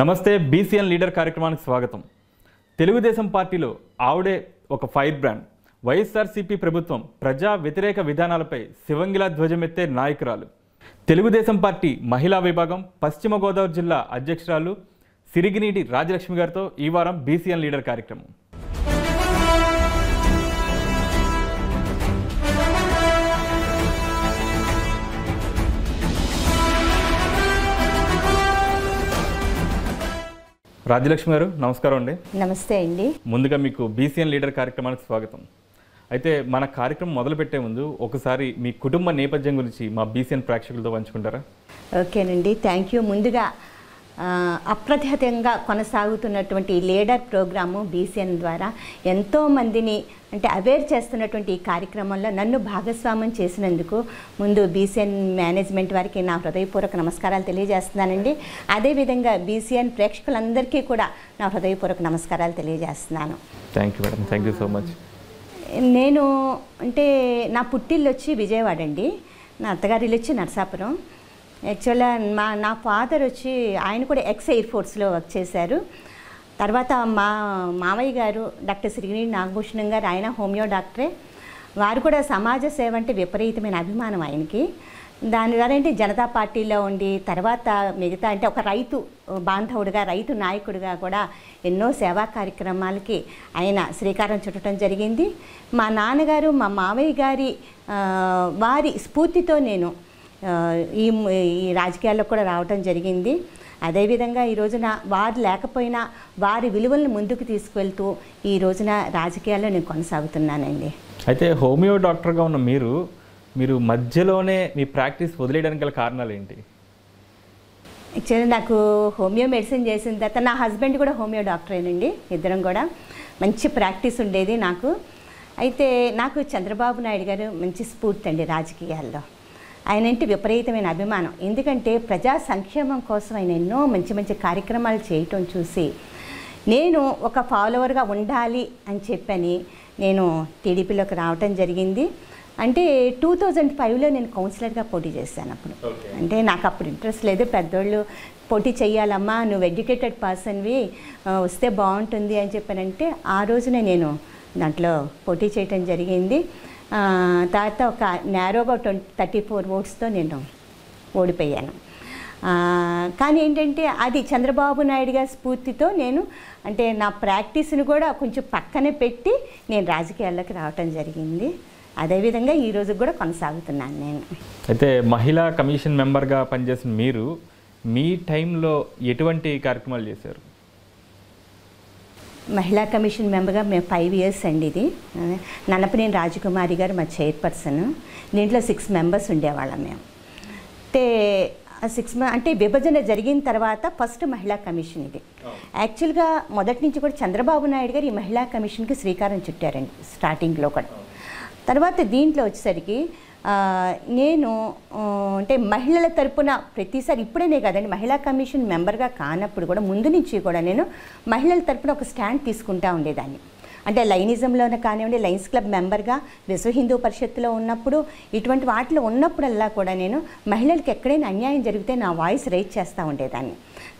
నమస్తే BCN leader కార్యక్రమానికి స్వాగతం తెలుగుదేశం పార్టీలో ఆవిడే ఒక ఫైర్ బ్రాండ్ వైఎస్ఆర్సీపీ ప్రభుత్వం ప్రజా వ్యతిరేక విధానాలపై శివంగిలా ధ్వజమెత్తే నాయకురాలు తెలుగుదేశం పార్టీ మహిళా విభాగం పశ్చిమ గోదావరి జిల్లా అధ్యక్షురాలు సిరిగినీటి రాజలక్ష్మి గారితో ఈ వారం బీసీఎన్ లీడర్ కార్యక్రమం రాజ్యలక్ష్మి గారు నమస్కారం అండి నమస్తే అండి ముందుగా మీకు బీసీఎన్ లీడర్ కార్యక్రమానికి స్వాగతం అయితే మన కార్యక్రమం మొదలుపెట్టే ముందు ఒకసారి మీ కుటుంబ నేపథ్యం గురించి మా బీసీఎన్ ప్రేక్షకులతో పంచుకుంటారా ఓకేనండి థ్యాంక్ యూ ముందుగా అప్రతిహతంగా కొనసాగుతున్నటువంటి లీడర్ ప్రోగ్రాము బీసీఎన్ ద్వారా ఎంతోమందిని అంటే అవేర్ చేస్తున్నటువంటి ఈ కార్యక్రమంలో నన్ను భాగస్వామ్యం చేసినందుకు ముందు బీసీఎన్ మేనేజ్మెంట్ వారికి నా హృదయపూర్వక నమస్కారాలు తెలియజేస్తున్నానండి అదేవిధంగా బీసీఎన్ ప్రేక్షకులందరికీ కూడా నా హృదయపూర్వక నమస్కారాలు తెలియజేస్తున్నాను thank you madam thank you so much నేను అంటే నా పుట్టిల్లు వచ్చి విజయవాడ అండి నా అత్తగారిల్లు వచ్చి నరసాపురం యాక్చువల్గా మా నా ఫాదర్ వచ్చి ఆయన కూడా ఎక్స్ ఎయిర్ ఫోర్స్లో వర్క్ చేశారు తర్వాత మా మావయ్య గారు డాక్టర్ శ్రీగిరి నాగభూషణం గారు ఆయన హోమియో డాక్టరే వారు కూడా సమాజ సేవ అంటే విపరీతమైన అభిమానం ఆయనకి దాని ద్వారా ఏంటి జనతా పార్టీలో ఉండి తర్వాత మిగతా అంటే ఒక రైతు బాంధవుడిగా రైతు నాయకుడిగా కూడా ఎన్నో సేవా కార్యక్రమాలకి ఆయన శ్రీకారం చుట్టడం జరిగింది మా నాన్నగారు మా మావయ్య గారి వారి స్ఫూర్తితో నేను ఈ ఈ రాజకీయాల్లో కూడా రావటం జరిగింది అదేవిధంగా ఈ రోజున వారు లేకపోయినా వారి విలువలను ముందుకు తీసుకువెళ్తూ ఈ రోజున రాజకీయాల్లో నేను కొనసాగుతున్నానండి అయితే హోమియో డాక్టర్గా ఉన్న మీరు మీరు మధ్యలోనే మీ ప్రాక్టీస్ వదిలేయడానికి గల కారణాలు ఏంటి యాక్చువల్లీ నాకు హోమియో మెడిసిన్ చేసిన తర్వాత నా హస్బెండ్ కూడా హోమియో డాక్టర్ డాక్టరేనండి ఇద్దరం కూడా మంచి ప్రాక్టీస్ ఉండేది నాకు అయితే నాకు చంద్రబాబు నాయుడు గారు మంచి స్ఫూర్తి అండి రాజకీయాల్లో ఆయనంటే విపరీతమైన అభిమానం ఎందుకంటే ప్రజా సంక్షేమం కోసం ఆయన ఎన్నో మంచి మంచి కార్యక్రమాలు చేయటం చూసి నేను ఒక ఫాలోవర్గా ఉండాలి అని చెప్పని నేను టీడీపీలోకి రావటం జరిగింది అంటే టూ థౌజండ్ ఫైవ్లో నేను కౌన్సిలర్గా పోటీ చేశాను అప్పుడు అంటే నాకు అప్పుడు ఇంట్రెస్ట్ లేదు పెద్దోళ్ళు పోటీ చేయాలమ్మా నువ్వు ఎడ్యుకేటెడ్ పర్సన్వి వస్తే బాగుంటుంది అని చెప్పానంటే ఆ రోజునే నేను దాంట్లో పోటీ చేయటం జరిగింది తర్వాత ఒక నేరోగా ట్వంటీ థర్టీ ఫోర్ ఓట్స్తో నేను ఓడిపోయాను కానీ ఏంటంటే అది చంద్రబాబు నాయుడు గారి స్ఫూర్తితో నేను అంటే నా ప్రాక్టీస్ని కూడా కొంచెం పక్కనే పెట్టి నేను రాజకీయాల్లోకి రావటం జరిగింది అదేవిధంగా ఈరోజు కూడా కొనసాగుతున్నాను నేను అయితే మహిళా కమిషన్ మెంబర్గా పనిచేసిన మీరు మీ టైంలో ఎటువంటి కార్యక్రమాలు చేశారు మహిళా కమిషన్ మెంబర్గా మేము ఫైవ్ ఇయర్స్ అండి ఇది నన్నపనేని రాజకుమారి గారు మా చైర్పర్సన్ దీంట్లో సిక్స్ మెంబర్స్ ఉండేవాళ్ళం మేము అయితే సిక్స్ అంటే విభజన జరిగిన తర్వాత ఫస్ట్ మహిళా కమిషన్ ఇది యాక్చువల్గా మొదటి నుంచి కూడా చంద్రబాబు నాయుడు గారు ఈ మహిళా కమిషన్కి శ్రీకారం చుట్టారండి స్టార్టింగ్లో కూడా తర్వాత దీంట్లో వచ్చేసరికి నేను అంటే మహిళల తరపున ప్రతిసారి ఇప్పుడనే కాదండి మహిళా కమిషన్ మెంబర్గా కానప్పుడు కూడా ముందు నుంచి కూడా నేను మహిళల తరపున ఒక స్టాండ్ తీసుకుంటా ఉండేదాన్ని అంటే లైనిజంలోనే కానివ్వండి లైన్స్ క్లబ్ మెంబర్గా విశ్వ హిందూ పరిషత్తులో ఉన్నప్పుడు ఇటువంటి వాటిలో ఉన్నప్పుడల్లా కూడా నేను మహిళలకు ఎక్కడైనా అన్యాయం జరిగితే నా వాయిస్ రైజ్ చేస్తూ ఉండేదాన్ని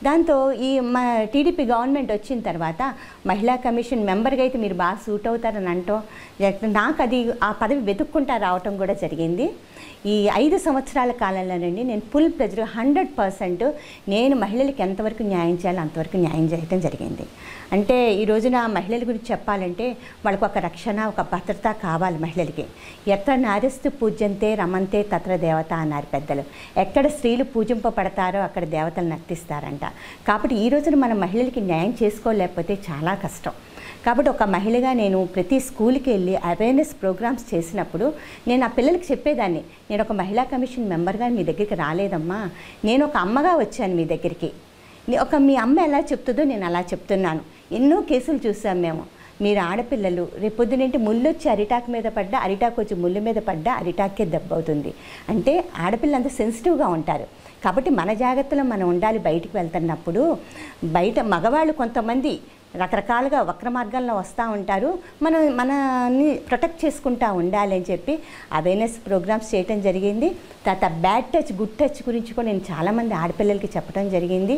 దాంతో ఈ మా టీడీపీ గవర్నమెంట్ వచ్చిన తర్వాత మహిళా కమిషన్ మెంబర్గా అయితే మీరు బాగా సూట్ అవుతారని అంటో నాకు అది ఆ పదవి వెతుక్కుంటా రావటం కూడా జరిగింది ఈ ఐదు సంవత్సరాల కాలంలోనండి నేను ఫుల్ ప్రెజర్ హండ్రెడ్ పర్సెంట్ నేను మహిళలకు ఎంతవరకు న్యాయం చేయాలో అంతవరకు న్యాయం చేయటం జరిగింది అంటే ఈ రోజున మహిళల గురించి చెప్పాలంటే వాళ్ళకు ఒక రక్షణ ఒక భద్రత కావాలి మహిళలకి ఎక్కడ నారిస్తు పూజ్యంతే రమంతే తత్ర దేవత అన్నారు పెద్దలు ఎక్కడ స్త్రీలు పూజింపబడతారో అక్కడ దేవతలు నర్తిస్తారంట కాబట్టి ఈ రోజున మన మహిళలకి న్యాయం చేసుకోలేకపోతే చాలా కష్టం కాబట్టి ఒక మహిళగా నేను ప్రతి స్కూల్కి వెళ్ళి అవేర్నెస్ ప్రోగ్రామ్స్ చేసినప్పుడు నేను ఆ పిల్లలకి చెప్పేదాన్ని నేను ఒక మహిళా కమిషన్ మెంబర్గా మీ దగ్గరికి రాలేదమ్మా నేను ఒక అమ్మగా వచ్చాను మీ దగ్గరికి ఒక మీ అమ్మ ఎలా చెప్తుందో నేను అలా చెప్తున్నాను ఎన్నో కేసులు చూసాం మేము మీరు ఆడపిల్లలు రేపొద్దునేంటి ముళ్ళు వచ్చి అరిటాకు మీద పడ్డా అరిటాకు వచ్చి ముళ్ళు మీద పడ్డా అరిటాకే దెబ్బ అవుతుంది అంటే ఆడపిల్లలు అంత సెన్సిటివ్గా ఉంటారు కాబట్టి మన జాగ్రత్తలో మనం ఉండాలి బయటికి వెళ్తున్నప్పుడు బయట మగవాళ్ళు కొంతమంది రకరకాలుగా వక్ర మార్గాల్లో వస్తూ ఉంటారు మనం మనని ప్రొటెక్ట్ చేసుకుంటూ ఉండాలి అని చెప్పి అవేర్నెస్ ప్రోగ్రామ్స్ చేయటం జరిగింది తర్వాత బ్యాడ్ టచ్ గుడ్ టచ్ గురించి కూడా నేను చాలామంది ఆడపిల్లలకి చెప్పడం జరిగింది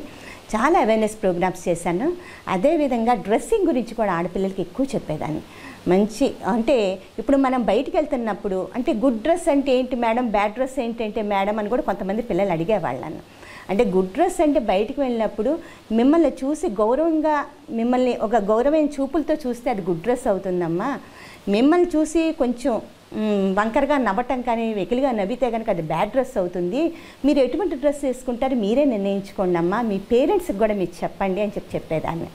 చాలా అవేర్నెస్ ప్రోగ్రామ్స్ చేశాను అదేవిధంగా డ్రెస్సింగ్ గురించి కూడా ఆడపిల్లలకి ఎక్కువ చెప్పేదాన్ని మంచి అంటే ఇప్పుడు మనం బయటికి వెళ్తున్నప్పుడు అంటే గుడ్ డ్రెస్ అంటే ఏంటి మేడం బ్యాడ్ డ్రెస్ ఏంటంటే మేడం అని కూడా కొంతమంది పిల్లలు అడిగేవాళ్ళను అంటే గుడ్ డ్రెస్ అంటే బయటికి వెళ్ళినప్పుడు మిమ్మల్ని చూసి గౌరవంగా మిమ్మల్ని ఒక గౌరవమైన చూపులతో చూస్తే అది గుడ్ డ్రెస్ అవుతుందమ్మా మిమ్మల్ని చూసి కొంచెం వంకరగా నవ్వటం కానీ వెకిలిగా నవ్వితే కనుక అది బ్యాడ్ డ్రెస్ అవుతుంది మీరు ఎటువంటి డ్రెస్ వేసుకుంటారు మీరే నిర్ణయించుకోండి అమ్మా మీ పేరెంట్స్కి కూడా మీరు చెప్పండి అని చెప్పి చెప్పేదాన్ని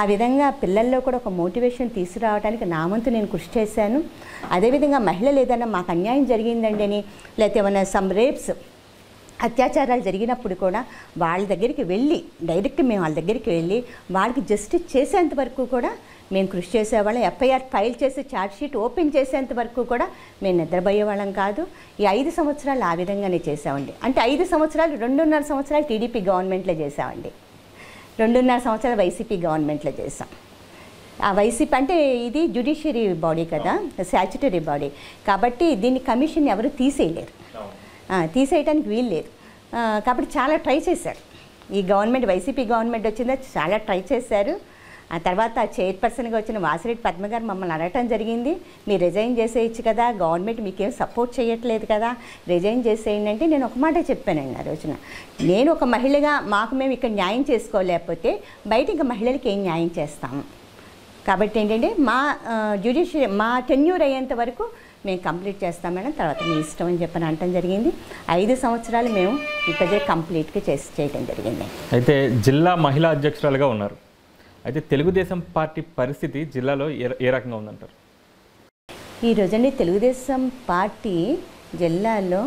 ఆ విధంగా పిల్లల్లో కూడా ఒక మోటివేషన్ తీసుకురావడానికి నా వంతు నేను కృషి చేశాను అదేవిధంగా మహిళలు ఏదైనా మాకు అన్యాయం జరిగిందండి అని లేకపోతే ఏమైనా సమ్ రేప్స్ అత్యాచారాలు జరిగినప్పుడు కూడా వాళ్ళ దగ్గరికి వెళ్ళి డైరెక్ట్ మేము వాళ్ళ దగ్గరికి వెళ్ళి వాళ్ళకి జస్టిస్ చేసేంత వరకు కూడా మేము కృషి చేసేవాళ్ళం ఎఫ్ఐఆర్ ఫైల్ చేసి షీట్ ఓపెన్ చేసేంత వరకు కూడా మేము నిద్రపోయేవాళ్ళం కాదు ఈ ఐదు సంవత్సరాలు ఆ విధంగానే చేసామండి అంటే ఐదు సంవత్సరాలు రెండున్నర సంవత్సరాలు టీడీపీ గవర్నమెంట్లో చేసామండి రెండున్నర సంవత్సరాలు వైసీపీ గవర్నమెంట్లో చేసాం ఆ వైసీపీ అంటే ఇది జ్యుడిషియరీ బాడీ కదా స్టాచ్యుటరీ బాడీ కాబట్టి దీన్ని కమిషన్ ఎవరు తీసేయలేరు తీసేయటానికి వీలు లేదు కాబట్టి చాలా ట్రై చేశారు ఈ గవర్నమెంట్ వైసీపీ గవర్నమెంట్ వచ్చిందా చాలా ట్రై చేశారు ఆ తర్వాత చైర్పర్సన్గా వచ్చిన వాసిరెడ్డి పద్మగారు మమ్మల్ని అడగటం జరిగింది మీరు రిజైన్ చేసేయచ్చు కదా గవర్నమెంట్ మీకేం సపోర్ట్ చేయట్లేదు కదా రిజైన్ చేసేయండి అంటే నేను ఒక మాట చెప్పానండి ఆ రోజున నేను ఒక మహిళగా మాకు మేము ఇక్కడ న్యాయం చేసుకోలేకపోతే బయట ఇంకా మహిళలకి ఏం న్యాయం చేస్తాము కాబట్టి ఏంటంటే మా జ్యుడిషియరీ మా టెన్యూర్ అయ్యేంత వరకు మేము కంప్లీట్ చేస్తాం మేడం తర్వాత మీ ఇష్టం అని చెప్పని అనటం జరిగింది ఐదు సంవత్సరాలు మేము ఇటజే కంప్లీట్గా చేసి చేయడం జరిగింది అయితే జిల్లా మహిళా అధ్యక్షురాలుగా ఉన్నారు అయితే తెలుగుదేశం పార్టీ పరిస్థితి జిల్లాలో ఏ రకంగా ఉందంటారు ఈ రోజండి తెలుగుదేశం పార్టీ జిల్లాలో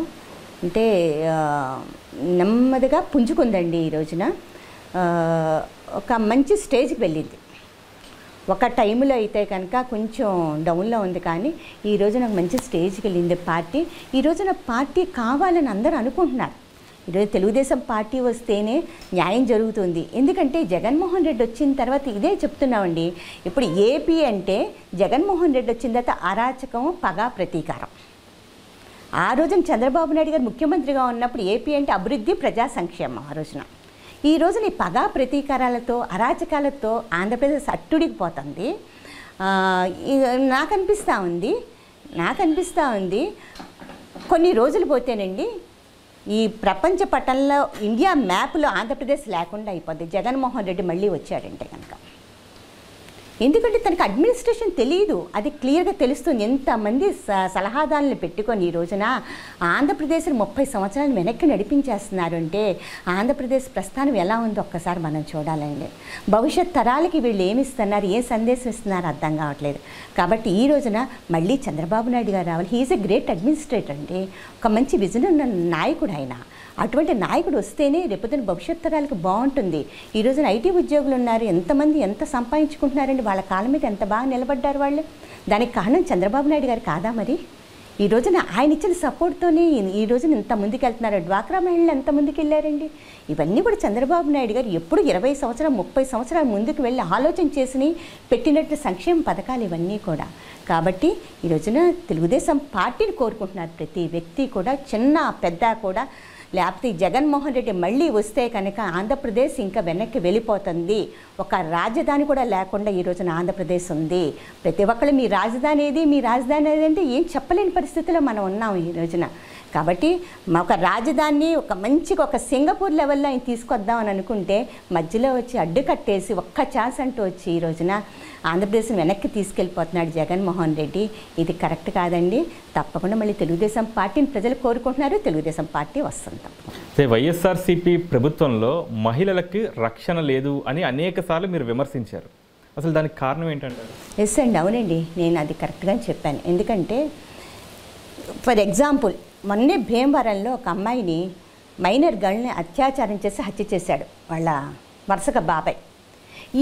అంటే నెమ్మదిగా పుంజుకుందండి ఈ రోజున ఒక మంచి స్టేజ్కి వెళ్ళింది ఒక టైంలో అయితే కనుక కొంచెం డౌన్లో ఉంది కానీ ఈరోజు నాకు మంచి స్టేజ్కి వెళ్ళింది పార్టీ ఈరోజు నా పార్టీ కావాలని అందరూ అనుకుంటున్నారు ఈరోజు తెలుగుదేశం పార్టీ వస్తేనే న్యాయం జరుగుతుంది ఎందుకంటే జగన్మోహన్ రెడ్డి వచ్చిన తర్వాత ఇదే చెప్తున్నామండి ఇప్పుడు ఏపీ అంటే జగన్మోహన్ రెడ్డి వచ్చిన తర్వాత అరాచకం పగ ప్రతీకారం ఆ రోజున చంద్రబాబు నాయుడు గారు ముఖ్యమంత్రిగా ఉన్నప్పుడు ఏపీ అంటే అభివృద్ధి ప్రజా సంక్షేమం ఆ రోజున ఈరోజు నీ పగ ప్రతీకారాలతో అరాచకాలతో ఆంధ్రప్రదేశ్ అట్టుడికి పోతుంది నాకు అనిపిస్తూ ఉంది నాకు అనిపిస్తూ ఉంది కొన్ని రోజులు పోతేనండి ఈ ప్రపంచ పటంలో ఇండియా మ్యాప్లో ఆంధ్రప్రదేశ్ లేకుండా అయిపోద్ది జగన్మోహన్ రెడ్డి మళ్ళీ వచ్చాడంటే కనుక ఎందుకంటే తనకి అడ్మినిస్ట్రేషన్ తెలియదు అది క్లియర్గా తెలుస్తుంది ఎంతమంది స సలహాదారులను పెట్టుకొని ఈ రోజున ఆంధ్రప్రదేశ్ని ముప్పై సంవత్సరాలు వెనక్కి నడిపించేస్తున్నారు అంటే ఆంధ్రప్రదేశ్ ప్రస్థానం ఎలా ఉందో ఒక్కసారి మనం చూడాలండి భవిష్యత్ తరాలకి వీళ్ళు ఏమి ఇస్తున్నారు ఏ సందేశం ఇస్తున్నారు అర్థం కావట్లేదు కాబట్టి ఈ రోజున మళ్ళీ చంద్రబాబు నాయుడు గారు రావాలి హీఈస్ ఎ గ్రేట్ అడ్మినిస్ట్రేటర్ అండి ఒక మంచి విజన్ నాయకుడు ఆయన అటువంటి నాయకుడు వస్తేనే రేపొద్దున భవిష్యత్ తరాలకు బాగుంటుంది ఈరోజున ఐటీ ఉద్యోగులు ఉన్నారు ఎంతమంది ఎంత సంపాదించుకుంటున్నారండి వాళ్ళ కాలం మీద ఎంత బాగా నిలబడ్డారు వాళ్ళు దానికి కారణం చంద్రబాబు నాయుడు గారు కాదా మరి ఈ రోజున ఆయన ఇచ్చిన సపోర్ట్తోనే ఈ రోజున ఇంత ముందుకు వెళ్తున్నారు డ్వాక్రా మహిళలు ఎంత ముందుకు వెళ్ళారండి ఇవన్నీ కూడా చంద్రబాబు నాయుడు గారు ఎప్పుడు ఇరవై సంవత్సరాలు ముప్పై సంవత్సరాలు ముందుకు వెళ్ళి ఆలోచన చేసి పెట్టినట్లు సంక్షేమ పథకాలు ఇవన్నీ కూడా కాబట్టి ఈ రోజున తెలుగుదేశం పార్టీని కోరుకుంటున్నారు ప్రతి వ్యక్తి కూడా చిన్న పెద్ద కూడా లేకపోతే జగన్మోహన్ రెడ్డి మళ్ళీ వస్తే కనుక ఆంధ్రప్రదేశ్ ఇంకా వెనక్కి వెళ్ళిపోతుంది ఒక రాజధాని కూడా లేకుండా ఈ రోజున ఆంధ్రప్రదేశ్ ఉంది ప్రతి ఒక్కళ్ళు మీ రాజధాని ఏది మీ రాజధాని ఏది అంటే ఏం చెప్పలేని పరిస్థితిలో మనం ఉన్నాం ఈ రోజున కాబట్టి ఒక రాజధాని ఒక మంచిగా ఒక సింగపూర్ లెవెల్లో ఆయన తీసుకొద్దాం అని అనుకుంటే మధ్యలో వచ్చి అడ్డు కట్టేసి ఒక్క ఛాన్స్ అంటూ వచ్చి ఈ రోజున ఆంధ్రప్రదేశ్ని వెనక్కి తీసుకెళ్ళిపోతున్నాడు జగన్మోహన్ రెడ్డి ఇది కరెక్ట్ కాదండి తప్పకుండా మళ్ళీ తెలుగుదేశం పార్టీని ప్రజలు కోరుకుంటున్నారు తెలుగుదేశం పార్టీ వస్తుంది అదే వైఎస్ఆర్సీపీ ప్రభుత్వంలో మహిళలకు రక్షణ లేదు అని అనేకసార్లు మీరు విమర్శించారు అసలు దానికి కారణం ఏంటంటే ఎస్ అండి అవునండి నేను అది కరెక్ట్గా చెప్పాను ఎందుకంటే ఫర్ ఎగ్జాంపుల్ మొన్నే భీమవరంలో ఒక అమ్మాయిని మైనర్ గర్ల్ని అత్యాచారం చేసి హత్య చేశాడు వాళ్ళ వరుసగా బాబాయ్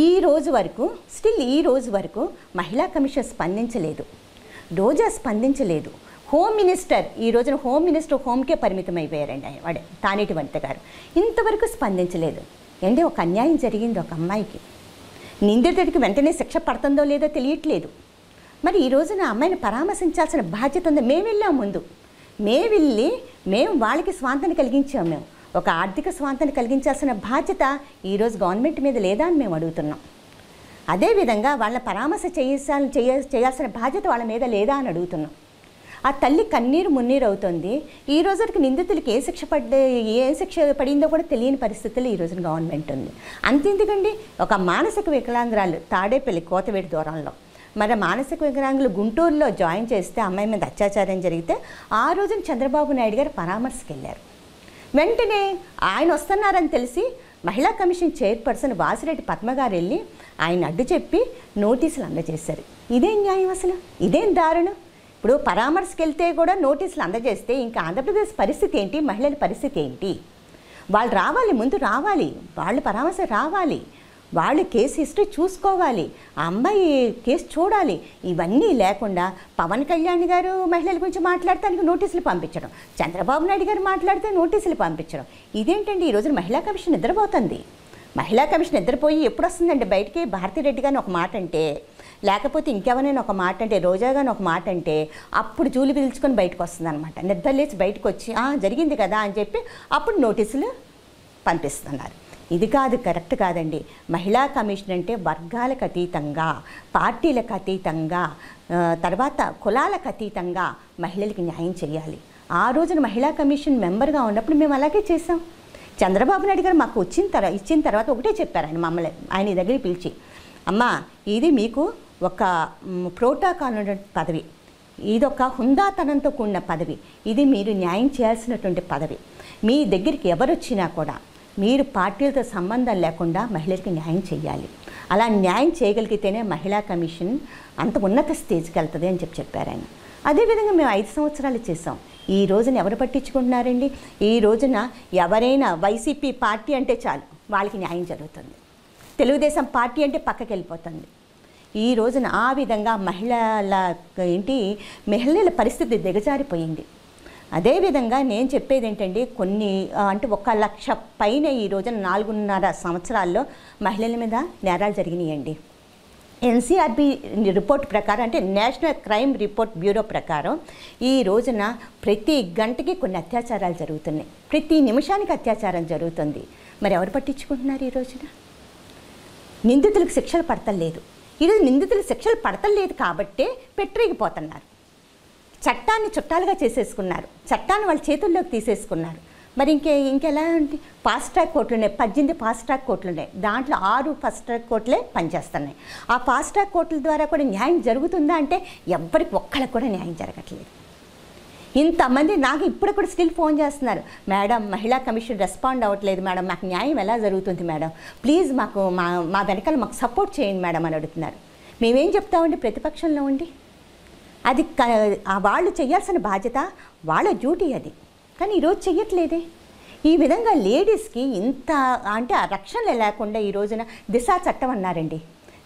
ఈ రోజు వరకు స్టిల్ ఈ రోజు వరకు మహిళా కమిషన్ స్పందించలేదు రోజా స్పందించలేదు హోమ్ మినిస్టర్ ఈ రోజున హోమ్ మినిస్టర్ హోమ్కే పరిమితం అయిపోయారండి వాడే తానేటి వనిత గారు ఇంతవరకు స్పందించలేదు అంటే ఒక అన్యాయం జరిగింది ఒక అమ్మాయికి నిందితుడికి వెంటనే శిక్ష పడుతుందో లేదో తెలియట్లేదు మరి ఈ రోజున అమ్మాయిని పరామర్శించాల్సిన బాధ్యత ఉంది మేము వెళ్ళాం ముందు మేము వెళ్ళి మేము వాళ్ళకి స్వాంతని కలిగించాం మేము ఒక ఆర్థిక స్వాంతని కలిగించాల్సిన బాధ్యత ఈరోజు గవర్నమెంట్ మీద లేదా అని మేము అడుగుతున్నాం అదేవిధంగా వాళ్ళ పరామర్శ చేయాల్సిన చేయాల్సిన బాధ్యత వాళ్ళ మీద లేదా అని అడుగుతున్నాం ఆ తల్లి కన్నీరు మున్నీరు అవుతుంది ఈ రోజుకి నిందితులకి ఏ శిక్ష పడ్డ ఏ శిక్ష పడిందో కూడా తెలియని పరిస్థితులు ఈ రోజున గవర్నమెంట్ ఉంది అంతెందుకండి ఒక మానసిక వికలాంగురాలు తాడేపల్లి కోతవేడి దూరంలో మన మానసిక వికలాంగులు గుంటూరులో జాయిన్ చేస్తే అమ్మాయి మీద అత్యాచారం జరిగితే ఆ రోజున చంద్రబాబు నాయుడు గారు పరామర్శకు వెళ్ళారు వెంటనే ఆయన వస్తున్నారని తెలిసి మహిళా కమిషన్ చైర్పర్సన్ వాసిరెడ్డి పద్మగారు వెళ్ళి ఆయన అడ్డు చెప్పి నోటీసులు అందజేశారు ఇదేం న్యాయం అసలు ఇదేం దారుణం ఇప్పుడు పరామర్శకు వెళ్తే కూడా నోటీసులు అందజేస్తే ఇంకా ఆంధ్రప్రదేశ్ పరిస్థితి ఏంటి మహిళల పరిస్థితి ఏంటి వాళ్ళు రావాలి ముందు రావాలి వాళ్ళు పరామర్శ రావాలి వాళ్ళు కేసు హిస్టరీ చూసుకోవాలి ఆ అమ్మాయి కేసు చూడాలి ఇవన్నీ లేకుండా పవన్ కళ్యాణ్ గారు మహిళల గురించి మాట్లాడటానికి నోటీసులు పంపించడం చంద్రబాబు నాయుడు గారు మాట్లాడితే నోటీసులు పంపించడం ఇదేంటండి ఈరోజు మహిళా కమిషన్ నిద్రపోతుంది మహిళా కమిషన్ నిద్రపోయి ఎప్పుడు వస్తుందండి బయటికి భారతిరెడ్డి గారిని ఒక మాట అంటే లేకపోతే ఇంకెవరైనా ఒక మాట అంటే రోజా ఒక మాట అంటే అప్పుడు జూలు పిలుచుకొని బయటకు వస్తుంది నిద్ర లేచి బయటకు వచ్చి జరిగింది కదా అని చెప్పి అప్పుడు నోటీసులు పంపిస్తున్నారు ఇది కాదు కరెక్ట్ కాదండి మహిళా కమిషన్ అంటే వర్గాలకు అతీతంగా పార్టీలకు అతీతంగా తర్వాత కులాలకు అతీతంగా మహిళలకి న్యాయం చేయాలి ఆ రోజున మహిళా కమిషన్ మెంబర్గా ఉన్నప్పుడు మేము అలాగే చేసాం చంద్రబాబు నాయుడు గారు మాకు వచ్చిన తర్వాత ఇచ్చిన తర్వాత ఒకటే చెప్పారు ఆయన మమ్మల్ని ఆయన దగ్గర పిలిచి అమ్మ ఇది మీకు ఒక ప్రోటోకాల్ పదవి ఇదొక హుందాతనంతో కూడిన పదవి ఇది మీరు న్యాయం చేయాల్సినటువంటి పదవి మీ దగ్గరికి ఎవరు వచ్చినా కూడా మీరు పార్టీలతో సంబంధం లేకుండా మహిళలకి న్యాయం చేయాలి అలా న్యాయం చేయగలిగితేనే మహిళా కమిషన్ అంత ఉన్నత స్టేజ్కి వెళ్తుంది అని చెప్పి చెప్పారు ఆయన అదేవిధంగా మేము ఐదు సంవత్సరాలు చేసాం ఈ రోజున ఎవరు పట్టించుకుంటున్నారండి ఈ రోజున ఎవరైనా వైసీపీ పార్టీ అంటే చాలు వాళ్ళకి న్యాయం జరుగుతుంది తెలుగుదేశం పార్టీ అంటే పక్కకి వెళ్ళిపోతుంది ఈ రోజున ఆ విధంగా మహిళల ఏంటి మహిళల పరిస్థితి దిగజారిపోయింది అదేవిధంగా నేను చెప్పేది ఏంటండి కొన్ని అంటే ఒక లక్ష పైన ఈ రోజున నాలుగున్నర సంవత్సరాల్లో మహిళల మీద నేరాలు జరిగినాయండి ఎన్సీఆర్బి రిపోర్ట్ ప్రకారం అంటే నేషనల్ క్రైమ్ రిపోర్ట్ బ్యూరో ప్రకారం ఈ రోజున ప్రతి గంటకి కొన్ని అత్యాచారాలు జరుగుతున్నాయి ప్రతి నిమిషానికి అత్యాచారం జరుగుతుంది మరి ఎవరు పట్టించుకుంటున్నారు ఈ రోజున నిందితులకు శిక్షలు పడతలేదు ఈరోజు నిందితులకు శిక్షలు పడతలేదు కాబట్టే పెట్టరిగిపోతున్నారు చట్టాన్ని చుట్టాలుగా చేసేసుకున్నారు చట్టాన్ని వాళ్ళ చేతుల్లోకి తీసేసుకున్నారు మరి ఇంకే ఇంకెలా అంటే ఫాస్ట్ ట్రాక్ కోర్టులు ఉన్నాయి పద్దెనిమిది ఫాస్ట్ ట్రాక్ కోర్టులు ఉన్నాయి దాంట్లో ఆరు ఫాస్ట్ ట్రాక్ కోర్టులే పనిచేస్తున్నాయి ఆ ఫాస్ట్ ట్రాక్ కోర్టుల ద్వారా కూడా న్యాయం జరుగుతుందా అంటే ఎవరికి ఒక్కళ్ళకి కూడా న్యాయం జరగట్లేదు ఇంతమంది నాకు ఇప్పుడు కూడా స్టిల్ ఫోన్ చేస్తున్నారు మేడం మహిళా కమిషన్ రెస్పాండ్ అవ్వట్లేదు మేడం మాకు న్యాయం ఎలా జరుగుతుంది మేడం ప్లీజ్ మాకు మా మా వెనకాల మాకు సపోర్ట్ చేయండి మేడం అని అడుగుతున్నారు మేమేం చెప్తామండి ప్రతిపక్షంలో ఉండి అది వాళ్ళు చేయాల్సిన బాధ్యత వాళ్ళ డ్యూటీ అది కానీ ఈరోజు చెయ్యట్లేదే ఈ విధంగా లేడీస్కి ఇంత అంటే ఆ రక్షణ లేకుండా ఈ రోజున దిశా చట్టం అన్నారండి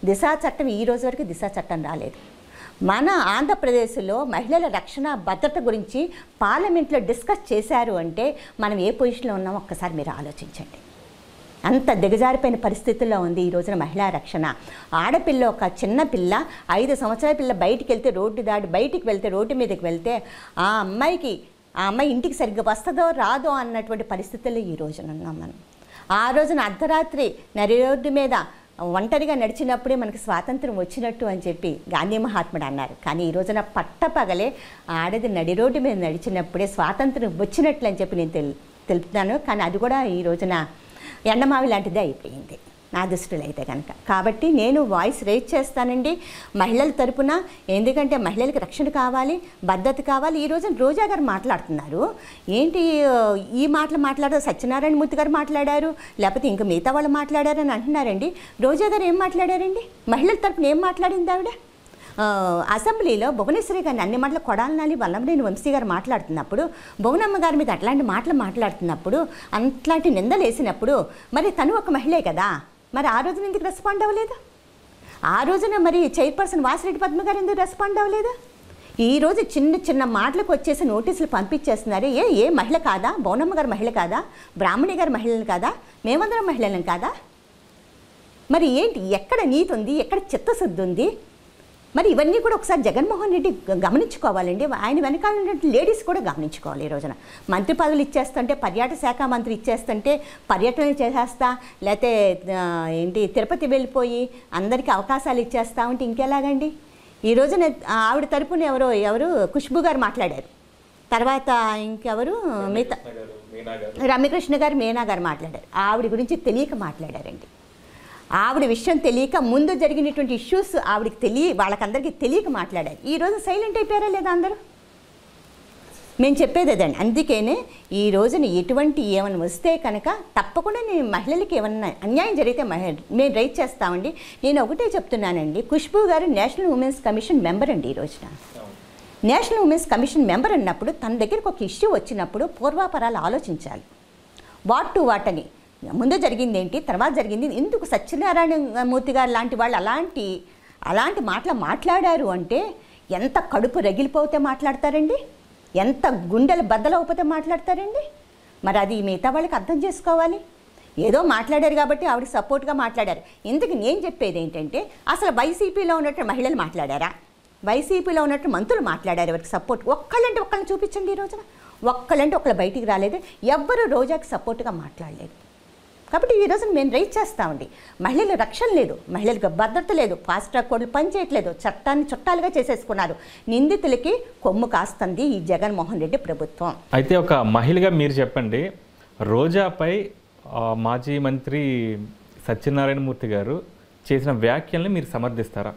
దిశా చట్టం ఈ రోజు వరకు దిశా చట్టం రాలేదు మన ఆంధ్రప్రదేశ్లో మహిళల రక్షణ భద్రత గురించి పార్లమెంట్లో డిస్కస్ చేశారు అంటే మనం ఏ పొజిషన్లో ఉన్నామో ఒక్కసారి మీరు ఆలోచించండి అంత దిగజారిపోయిన పరిస్థితుల్లో ఉంది ఈ రోజున మహిళా రక్షణ ఆడపిల్ల ఒక చిన్న పిల్ల ఐదు సంవత్సరాల పిల్ల బయటికి వెళ్తే రోడ్డు దాటి బయటికి వెళ్తే రోడ్డు మీదకి వెళ్తే ఆ అమ్మాయికి ఆ అమ్మాయి ఇంటికి సరిగ్గా వస్తుందో రాదో అన్నటువంటి పరిస్థితుల్లో ఈ రోజున ఉన్నాం మనం ఆ రోజున అర్ధరాత్రి నరి రోడ్డు మీద ఒంటరిగా నడిచినప్పుడే మనకు స్వాతంత్రం వచ్చినట్టు అని చెప్పి గాంధీ మహాత్ముడు అన్నారు కానీ ఈ రోజున పట్టపగలే ఆడది నడి రోడ్డు మీద నడిచినప్పుడే స్వాతంత్రం వచ్చినట్లు అని చెప్పి నేను తెలు తెలుపుతున్నాను కానీ అది కూడా ఈ రోజున ఎండమావి లాంటిదే అయిపోయింది నా దృష్టిలో అయితే కనుక కాబట్టి నేను వాయిస్ రేజ్ చేస్తానండి మహిళల తరపున ఎందుకంటే మహిళలకు రక్షణ కావాలి భద్రత కావాలి ఈ రోజున రోజా గారు మాట్లాడుతున్నారు ఏంటి ఈ మాటలు మాట్లాడారు సత్యనారాయణ మూర్తి గారు మాట్లాడారు లేకపోతే ఇంకా మిగతా వాళ్ళు మాట్లాడారని అంటున్నారండి రోజా గారు ఏం మాట్లాడారండి మహిళల తరపున ఏం మాట్లాడింది ఆవిడ అసెంబ్లీలో భువనేశ్వరి గారిని అన్ని మాటలు కొడాలనాలి వల్లభనేని వంశీ గారు మాట్లాడుతున్నప్పుడు భువనమ్మ గారి మీద అట్లాంటి మాటలు మాట్లాడుతున్నప్పుడు అట్లాంటి నిందలు వేసినప్పుడు మరి తను ఒక మహిళే కదా మరి ఆ రోజున ఎందుకు రెస్పాండ్ అవ్వలేదు ఆ రోజున మరి చైర్పర్సన్ వాసిరెడ్డి పద్మ గారు ఎందుకు రెస్పాండ్ అవ్వలేదు ఈరోజు చిన్న చిన్న మాటలకు వచ్చేసి నోటీసులు పంపించేస్తున్నారు ఏ ఏ మహిళ కాదా బౌనమ్మ గారు మహిళ కాదా బ్రాహ్మణి గారు మహిళలు కాదా మేమందరం మహిళలను కాదా మరి ఏంటి ఎక్కడ నీతి ఉంది ఎక్కడ చిత్తశుద్ధి ఉంది మరి ఇవన్నీ కూడా ఒకసారి జగన్మోహన్ రెడ్డి గమనించుకోవాలండి ఆయన వెనకాల ఉన్నటువంటి లేడీస్ కూడా గమనించుకోవాలి ఈ రోజున మంత్రి పదవులు ఇచ్చేస్తుంటే పర్యాటక శాఖ మంత్రి ఇచ్చేస్తుంటే పర్యటనలు చేసేస్తా లేకపోతే ఏంటి తిరుపతి వెళ్ళిపోయి అందరికీ అవకాశాలు ఇచ్చేస్తా ఉంటే ఇంకెలాగండి ఈ రోజున ఆవిడ తరపున ఎవరో ఎవరు ఖుష్బు గారు మాట్లాడారు తర్వాత ఇంకెవరు మిగతా రమ్యకృష్ణ గారు మీనా గారు మాట్లాడారు ఆవిడ గురించి తెలియక మాట్లాడారండి ఆవిడ విషయం తెలియక ముందు జరిగినటువంటి ఇష్యూస్ ఆవిడకి తెలియ వాళ్ళకందరికీ తెలియక మాట్లాడారు ఈరోజు సైలెంట్ అయిపోయారా లేదా అందరూ మేము చెప్పేది అదండి అందుకనే ఈ రోజున ఎటువంటి ఏమైనా వస్తే కనుక తప్పకుండా నేను మహిళలకి ఏమన్నా అన్యాయం జరిగితే మహిళ మేము రైట్ చేస్తామండి నేను ఒకటే చెప్తున్నానండి ఖుష్బూ గారు నేషనల్ ఉమెన్స్ కమిషన్ మెంబర్ అండి ఈ రోజున నేషనల్ ఉమెన్స్ కమిషన్ మెంబర్ అన్నప్పుడు తన దగ్గరకు ఒక ఇష్యూ వచ్చినప్పుడు పూర్వాపరాలు ఆలోచించాలి వాట్ టు వాట్ అని ముందు జరిగింది ఏంటి తర్వాత జరిగింది ఎందుకు సత్యనారాయణ మూర్తి గారు లాంటి వాళ్ళు అలాంటి అలాంటి మాటలు మాట్లాడారు అంటే ఎంత కడుపు రగిలిపోతే మాట్లాడతారండి ఎంత గుండెలు బద్దలవుపోతే మాట్లాడతారండి మరి అది మిగతా వాళ్ళకి అర్థం చేసుకోవాలి ఏదో మాట్లాడారు కాబట్టి ఆవిడ సపోర్ట్గా మాట్లాడారు ఇందుకు నేను చెప్పేది ఏంటంటే అసలు వైసీపీలో ఉన్నట్టు మహిళలు మాట్లాడారా వైసీపీలో ఉన్నట్టు మంత్రులు మాట్లాడారు ఎవరికి సపోర్ట్ ఒక్కళ్ళంటే ఒక్కళ్ళని చూపించండి ఈ రోజున ఒక్కళ్ళంటే ఒకళ్ళు బయటికి రాలేదు ఎవ్వరూ రోజాకి సపోర్ట్గా మాట్లాడలేదు కాబట్టి ఈ రోజున మేము రైజ్ చేస్తామండి మహిళలు రక్షణ లేదు మహిళలకు భద్రత లేదు ఫాస్ట్ ట్రాక్ కోడ్లు పనిచేయట్లేదు చట్టాన్ని చుట్టాలుగా చేసేసుకున్నారు నిందితులకి కొమ్ము కాస్తుంది ఈ జగన్మోహన్ రెడ్డి ప్రభుత్వం అయితే ఒక మహిళగా మీరు చెప్పండి రోజాపై మాజీ మంత్రి సత్యనారాయణమూర్తి గారు చేసిన వ్యాఖ్యలను మీరు సమర్థిస్తారా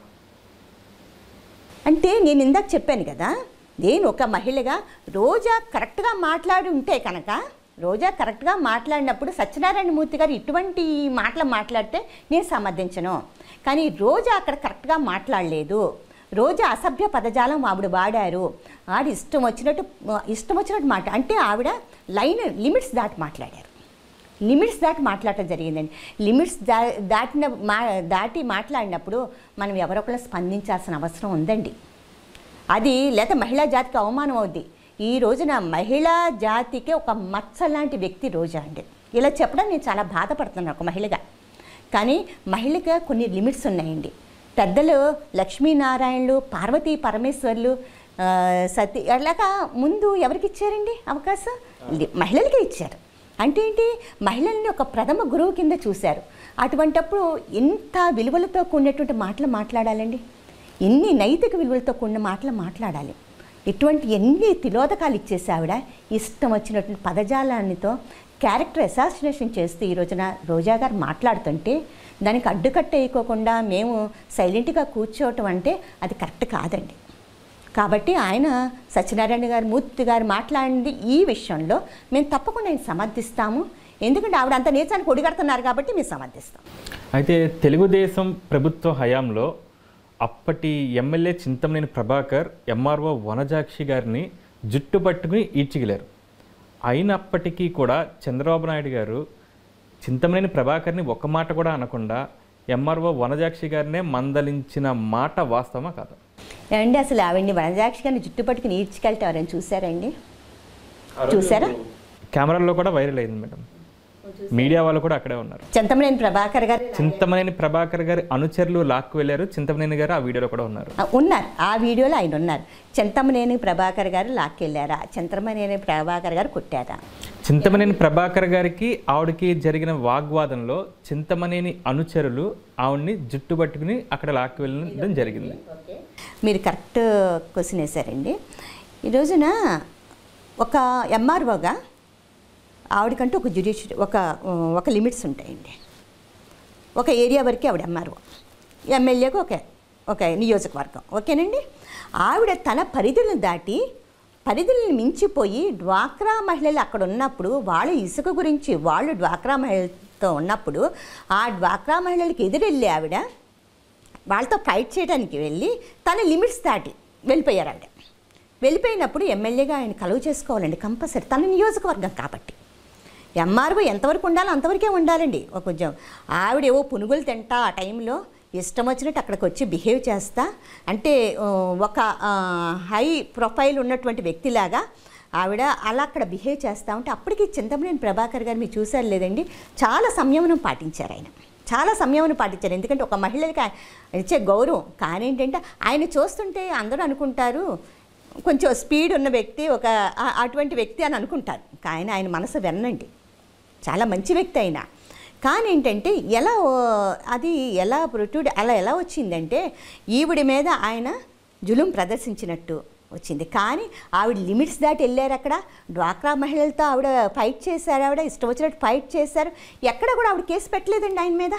అంటే నేను ఇందాక చెప్పాను కదా నేను ఒక మహిళగా రోజా కరెక్ట్గా మాట్లాడి ఉంటే కనుక రోజా కరెక్ట్గా మాట్లాడినప్పుడు సత్యనారాయణ మూర్తి గారు ఇటువంటి మాటలు మాట్లాడితే నేను సమర్థించను కానీ రోజా అక్కడ కరెక్ట్గా మాట్లాడలేదు రోజా అసభ్య పదజాలం ఆవిడ వాడారు ఆవిడ ఇష్టం వచ్చినట్టు ఇష్టం వచ్చినట్టు మాట అంటే ఆవిడ లైన్ లిమిట్స్ దాటి మాట్లాడారు లిమిట్స్ దాటి మాట్లాడటం జరిగిందండి లిమిట్స్ దా దాటిన మా దాటి మాట్లాడినప్పుడు మనం ఎవరొకరు స్పందించాల్సిన అవసరం ఉందండి అది లేకపోతే మహిళా జాతికి అవమానం అవుద్ది ఈ రోజున మహిళా జాతికి ఒక మచ్చ లాంటి వ్యక్తి రోజా అండి ఇలా చెప్పడం నేను చాలా బాధపడుతున్నాను ఒక మహిళగా కానీ మహిళగా కొన్ని లిమిట్స్ ఉన్నాయండి పెద్దలు లక్ష్మీనారాయణలు పార్వతీ పరమేశ్వర్లు సతీ అలాగా ముందు ఎవరికి ఇచ్చారండి అవకాశం మహిళలకే ఇచ్చారు అంటే ఏంటి మహిళల్ని ఒక ప్రథమ గురువు కింద చూశారు అటువంటప్పుడు ఇంత విలువలతో కూడినటువంటి మాటలు మాట్లాడాలండి ఇన్ని నైతిక విలువలతో కూడిన మాటలు మాట్లాడాలి ఇటువంటి ఎన్ని తిలోదకాలు ఇచ్చేసి ఆవిడ ఇష్టం వచ్చినటువంటి పదజాలాన్నితో క్యారెక్టర్ అసాసినేషన్ చేస్తూ ఈ రోజున రోజా గారు మాట్లాడుతుంటే దానికి అడ్డుకట్ట వేయకోకుండా మేము సైలెంట్గా కూర్చోవటం అంటే అది కరెక్ట్ కాదండి కాబట్టి ఆయన సత్యనారాయణ గారు మూర్తి గారు మాట్లాడింది ఈ విషయంలో మేము తప్పకుండా ఆయన సమర్థిస్తాము ఎందుకంటే ఆవిడ అంత నీచానికి ఒడిగడుతున్నారు కాబట్టి మేము సమర్థిస్తాం అయితే తెలుగుదేశం ప్రభుత్వ హయాంలో అప్పటి ఎమ్మెల్యే చింతమనేని ప్రభాకర్ ఎంఆర్ఓ వనజాక్షి గారిని జుట్టు పట్టుకుని ఈడ్చిగిలారు అయినప్పటికీ కూడా చంద్రబాబు నాయుడు గారు చింతమనేని ప్రభాకర్ని ఒక్క మాట కూడా అనకుండా ఎంఆర్ఓ వనజాక్షి గారినే మందలించిన మాట వాస్తవమా కాదు అండి అసలు ఆవిడ్ని వనజాక్షి గారిని జుట్టు పట్టుకుని ఈడ్చికెళ్తే ఎవరైనా అండి చూసారా కెమెరాల్లో కూడా వైరల్ అయింది మేడం మీడియా వాళ్ళు కూడా అక్కడే ఉన్నారు చింతమనేని ప్రభాకర్ గారు చింతమనేని ప్రభాకర్ గారి అనుచరులు లాక్కు వెళ్ళారు చింతమనేని గారు ఆ వీడియోలో కూడా ఉన్నారు ఉన్నారు ఆ వీడియోలో ఆయన ఉన్నారు చింతమనేని ప్రభాకర్ గారు లాక్కెళ్ళారా చింతమనేని ప్రభాకర్ గారు కొట్టారా చింతమనేని ప్రభాకర్ గారికి ఆవిడకి జరిగిన వాగ్వాదంలో చింతమనేని అనుచరులు ఆవిడ్ని జుట్టు పట్టుకుని అక్కడ లాక్కు వెళ్ళడం జరిగింది మీరు కరెక్ట్ క్వశ్చన్ వేశారండి ఈరోజున ఒక ఎంఆర్ఓగా ఆవిడకంటూ ఒక జ్యుడిషియరీ ఒక ఒక లిమిట్స్ ఉంటాయండి ఒక ఏరియా వరకే ఆవిడ ఎంఆర్ఓ ఎమ్మెల్యేకు ఒక ఒక నియోజకవర్గం ఓకేనండి ఆవిడ తన పరిధులను దాటి పరిధులను మించిపోయి డ్వాక్రా మహిళలు అక్కడ ఉన్నప్పుడు వాళ్ళ ఇసుక గురించి వాళ్ళు డ్వాక్రా మహిళలతో ఉన్నప్పుడు ఆ డ్వాక్రా మహిళలకు ఎదురెళ్ళి ఆవిడ వాళ్ళతో ఫైట్ చేయడానికి వెళ్ళి తన లిమిట్స్ దాటి వెళ్ళిపోయారు ఆవిడ వెళ్ళిపోయినప్పుడు ఎమ్మెల్యేగా ఆయన కలువ చేసుకోవాలండి కంపల్సరీ తన నియోజకవర్గం కాబట్టి ఎంఆర్ఓ ఎంతవరకు ఉండాలో అంతవరకే ఉండాలండి ఒక కొంచెం ఆవిడ ఏవో పునుగులు తింటా ఆ టైంలో ఇష్టం వచ్చినట్టు అక్కడికి వచ్చి బిహేవ్ చేస్తా అంటే ఒక హై ప్రొఫైల్ ఉన్నటువంటి వ్యక్తిలాగా ఆవిడ అలా అక్కడ బిహేవ్ చేస్తూ ఉంటే అప్పటికి చింతమనేని ప్రభాకర్ గారు మీరు చూశారు లేదండి చాలా సంయమనం పాటించారు ఆయన చాలా సంయమనం పాటించారు ఎందుకంటే ఒక మహిళకి ఇచ్చే గౌరవం కానీ ఏంటంటే ఆయన చూస్తుంటే అందరూ అనుకుంటారు కొంచెం స్పీడ్ ఉన్న వ్యక్తి ఒక అటువంటి వ్యక్తి అని అనుకుంటారు కానీ ఆయన మనసు వెన్నండి చాలా మంచి వ్యక్తి అయిన కానీ ఏంటంటే ఎలా అది ఎలా ప్రొట్యూడ్ అలా ఎలా వచ్చిందంటే ఈవిడి మీద ఆయన జులుం ప్రదర్శించినట్టు వచ్చింది కానీ ఆవిడ లిమిట్స్ దాటి వెళ్ళారు అక్కడ డ్వాక్రా మహిళలతో ఆవిడ ఫైట్ చేశారు ఆవిడ ఇష్టం వచ్చినట్టు ఫైట్ చేశారు ఎక్కడ కూడా ఆవిడ కేసు పెట్టలేదండి ఆయన మీద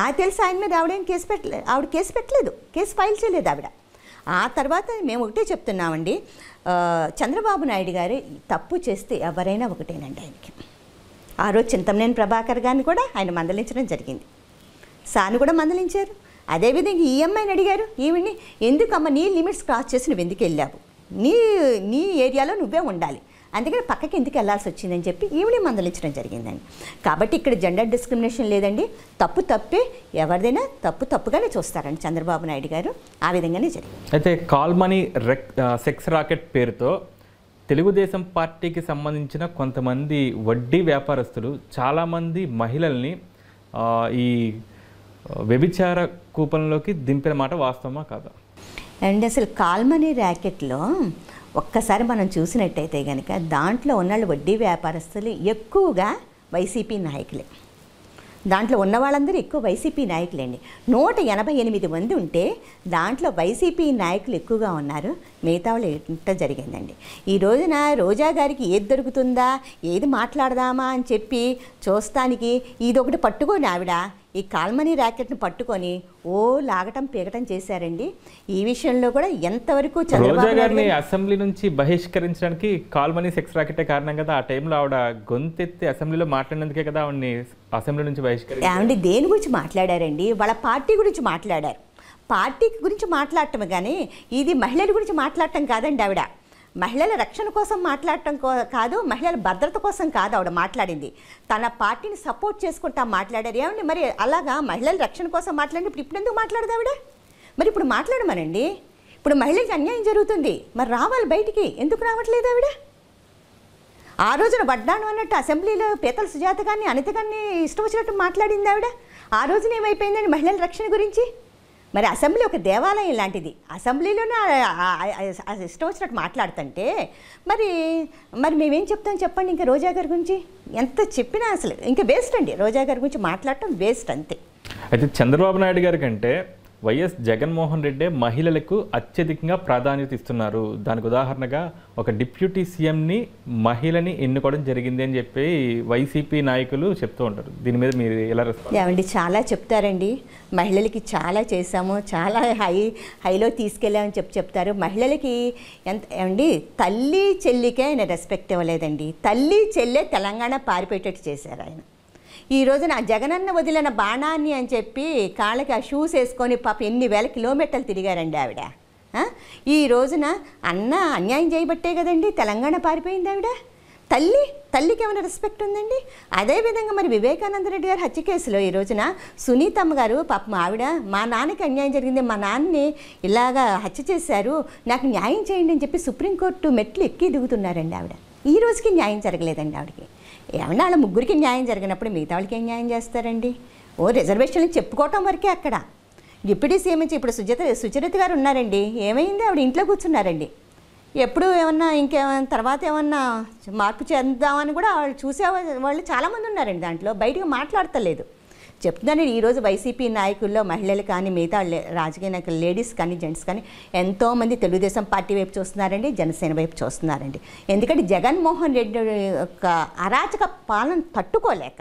నాకు తెలిసి ఆయన మీద ఆవిడేం కేసు పెట్టలేదు ఆవిడ కేసు పెట్టలేదు కేసు ఫైల్ చేయలేదు ఆవిడ ఆ తర్వాత మేము ఒకటే చెప్తున్నామండి చంద్రబాబు నాయుడు గారు తప్పు చేస్తే ఎవరైనా ఒకటేనండి ఆయనకి ఆ రోజు చింతమనేని ప్రభాకర్ గారిని కూడా ఆయన మందలించడం జరిగింది సాను కూడా మందలించారు అదేవిధంగా ఈ అమ్మాయిని అడిగారు ఈవిని ఎందుకమ్మ నీ లిమిట్స్ క్రాస్ చేసి నువ్వు ఎందుకు వెళ్ళావు నీ నీ ఏరియాలో నువ్వే ఉండాలి అందుకని పక్కకి ఎందుకు వెళ్లాల్సి వచ్చిందని చెప్పి ఈవిడ మందలించడం జరిగిందండి కాబట్టి ఇక్కడ జెండర్ డిస్క్రిమినేషన్ లేదండి తప్పు తప్పే ఎవరిదైనా తప్పు తప్పుగానే చూస్తారండి చంద్రబాబు నాయుడు గారు ఆ విధంగానే జరిగింది అయితే కాల్ మనీ సెక్స్ రాకెట్ పేరుతో తెలుగుదేశం పార్టీకి సంబంధించిన కొంతమంది వడ్డీ వ్యాపారస్తులు చాలామంది మహిళల్ని ఈ వ్యభిచార కూపంలోకి దింపిన మాట వాస్తవమా కాదా అండ్ అసలు కాల్మనీ ర్యాకెట్లో ఒక్కసారి మనం చూసినట్టయితే కనుక దాంట్లో ఉన్నళ్ళు వడ్డీ వ్యాపారస్తులు ఎక్కువగా వైసీపీ నాయకులే దాంట్లో ఉన్న వాళ్ళందరూ ఎక్కువ వైసీపీ నాయకులండి నూట ఎనభై ఎనిమిది మంది ఉంటే దాంట్లో వైసీపీ నాయకులు ఎక్కువగా ఉన్నారు మిగతా వాళ్ళు ఇంత జరిగిందండి ఈ రోజున రోజా గారికి ఏది దొరుకుతుందా ఏది మాట్లాడదామా అని చెప్పి చూస్తానికి ఇదొకటి పట్టుకొని ఆవిడ ఈ కాల్మనీ ర్యాకెట్ను పట్టుకొని ఓ లాగటం పీగటం చేశారండి ఈ విషయంలో కూడా ఎంతవరకు చంద్రబాబు గారిని అసెంబ్లీ నుంచి బహిష్కరించడానికి కాల్మనీ సెక్స్ ర్యాకెటే కారణం కదా ఆ టైంలో ఆవిడ గొంతెత్తి అసెంబ్లీలో మాట్లాడినందుకే కదా ఆవిడని అసెంబ్లీ నుంచి బహిష్కరి ఆవిడ దేని గురించి మాట్లాడారండి వాళ్ళ పార్టీ గురించి మాట్లాడారు పార్టీ గురించి మాట్లాడటమే కానీ ఇది మహిళల గురించి మాట్లాడటం కాదండి ఆవిడ మహిళల రక్షణ కోసం మాట్లాడటం కాదు మహిళల భద్రత కోసం కాదు ఆవిడ మాట్లాడింది తన పార్టీని సపోర్ట్ చేసుకుంటా మాట్లాడారు ఏమండి మరి అలాగా మహిళల రక్షణ కోసం మాట్లాడినప్పుడు ఇప్పుడు ఎందుకు మాట్లాడదు ఆవిడ మరి ఇప్పుడు మాట్లాడమనండి ఇప్పుడు మహిళలకి అన్యాయం జరుగుతుంది మరి రావాలి బయటికి ఎందుకు రావట్లేదు ఆవిడ ఆ రోజున వడ్డాను అన్నట్టు అసెంబ్లీలో పీతల సుజాత గారిని అనిత గారిని ఇష్టం వచ్చినట్టు మాట్లాడింది ఆవిడ ఆ రోజున ఏమైపోయిందండి మహిళల రక్షణ గురించి మరి అసెంబ్లీ ఒక దేవాలయం లాంటిది అసెంబ్లీలోనే ఇష్టం వచ్చినట్టు మాట్లాడుతుంటే మరి మరి మేమేం చెప్తాం చెప్పండి ఇంకా రోజా గారి గురించి ఎంత చెప్పినా అసలు ఇంకా వేస్ట్ అండి రోజా గారి గురించి మాట్లాడటం వేస్ట్ అంతే అయితే చంద్రబాబు నాయుడు గారి కంటే వైఎస్ జగన్మోహన్ రెడ్డే మహిళలకు అత్యధికంగా ప్రాధాన్యత ఇస్తున్నారు దానికి ఉదాహరణగా ఒక డిప్యూటీ సీఎంని మహిళని ఎన్నుకోవడం జరిగింది అని చెప్పి వైసీపీ నాయకులు చెప్తూ ఉంటారు దీని మీద మీరు ఎలా ఏమండి చాలా చెప్తారండి మహిళలకి చాలా చేశాము చాలా హై హైలో తీసుకెళ్ళామని చెప్పి చెప్తారు మహిళలకి ఎంత ఏమండి తల్లి చెల్లికే ఆయన రెస్పెక్ట్ ఇవ్వలేదండి తల్లి చెల్లె తెలంగాణ పారిపెట్టేట్టు చేశారు ఆయన ఈ రోజున జగనన్న వదిలిన బాణాన్ని అని చెప్పి కాళ్ళకి ఆ షూస్ వేసుకొని పాప ఎన్ని వేల కిలోమీటర్లు తిరిగారండి ఆవిడ ఈ రోజున అన్న అన్యాయం చేయబట్టే కదండి తెలంగాణ పారిపోయింది ఆవిడ తల్లి తల్లికి ఏమైనా రెస్పెక్ట్ ఉందండి అదేవిధంగా మరి వివేకానంద రెడ్డి గారు హత్య కేసులో ఈ రోజున సునీతమ్మ గారు పాపం ఆవిడ మా నాన్నకి అన్యాయం జరిగింది మా నాన్నని ఇలాగా హత్య చేశారు నాకు న్యాయం చేయండి అని చెప్పి సుప్రీంకోర్టు మెట్లు ఎక్కి దిగుతున్నారండి ఆవిడ ఈ రోజుకి న్యాయం జరగలేదండి ఆవిడకి ఏమన్నా వాళ్ళ ముగ్గురికి న్యాయం జరిగినప్పుడు మిగతా వాళ్ళకి ఏం న్యాయం చేస్తారండి ఓ రిజర్వేషన్లు చెప్పుకోవటం వరకే అక్కడ డిప్యూటీ సీఎం నుంచి ఇప్పుడు సుచరిత సుచరిత గారు ఉన్నారండి ఏమైంది ఆవిడ ఇంట్లో కూర్చున్నారండి ఎప్పుడు ఏమన్నా ఇంకేమైనా తర్వాత ఏమన్నా మార్పు చెందామని కూడా వాళ్ళు చూసే వాళ్ళు చాలామంది ఉన్నారండి దాంట్లో బయటకు మాట్లాడతలేదు చెప్తున్నాను ఈరోజు వైసీపీ నాయకుల్లో మహిళలు కానీ మిగతా రాజకీయ నాయకులు లేడీస్ కానీ జెంట్స్ కానీ ఎంతోమంది తెలుగుదేశం పార్టీ వైపు చూస్తున్నారండి జనసేన వైపు చూస్తున్నారండి ఎందుకంటే జగన్మోహన్ రెడ్డి యొక్క అరాచక పాలన తట్టుకోలేక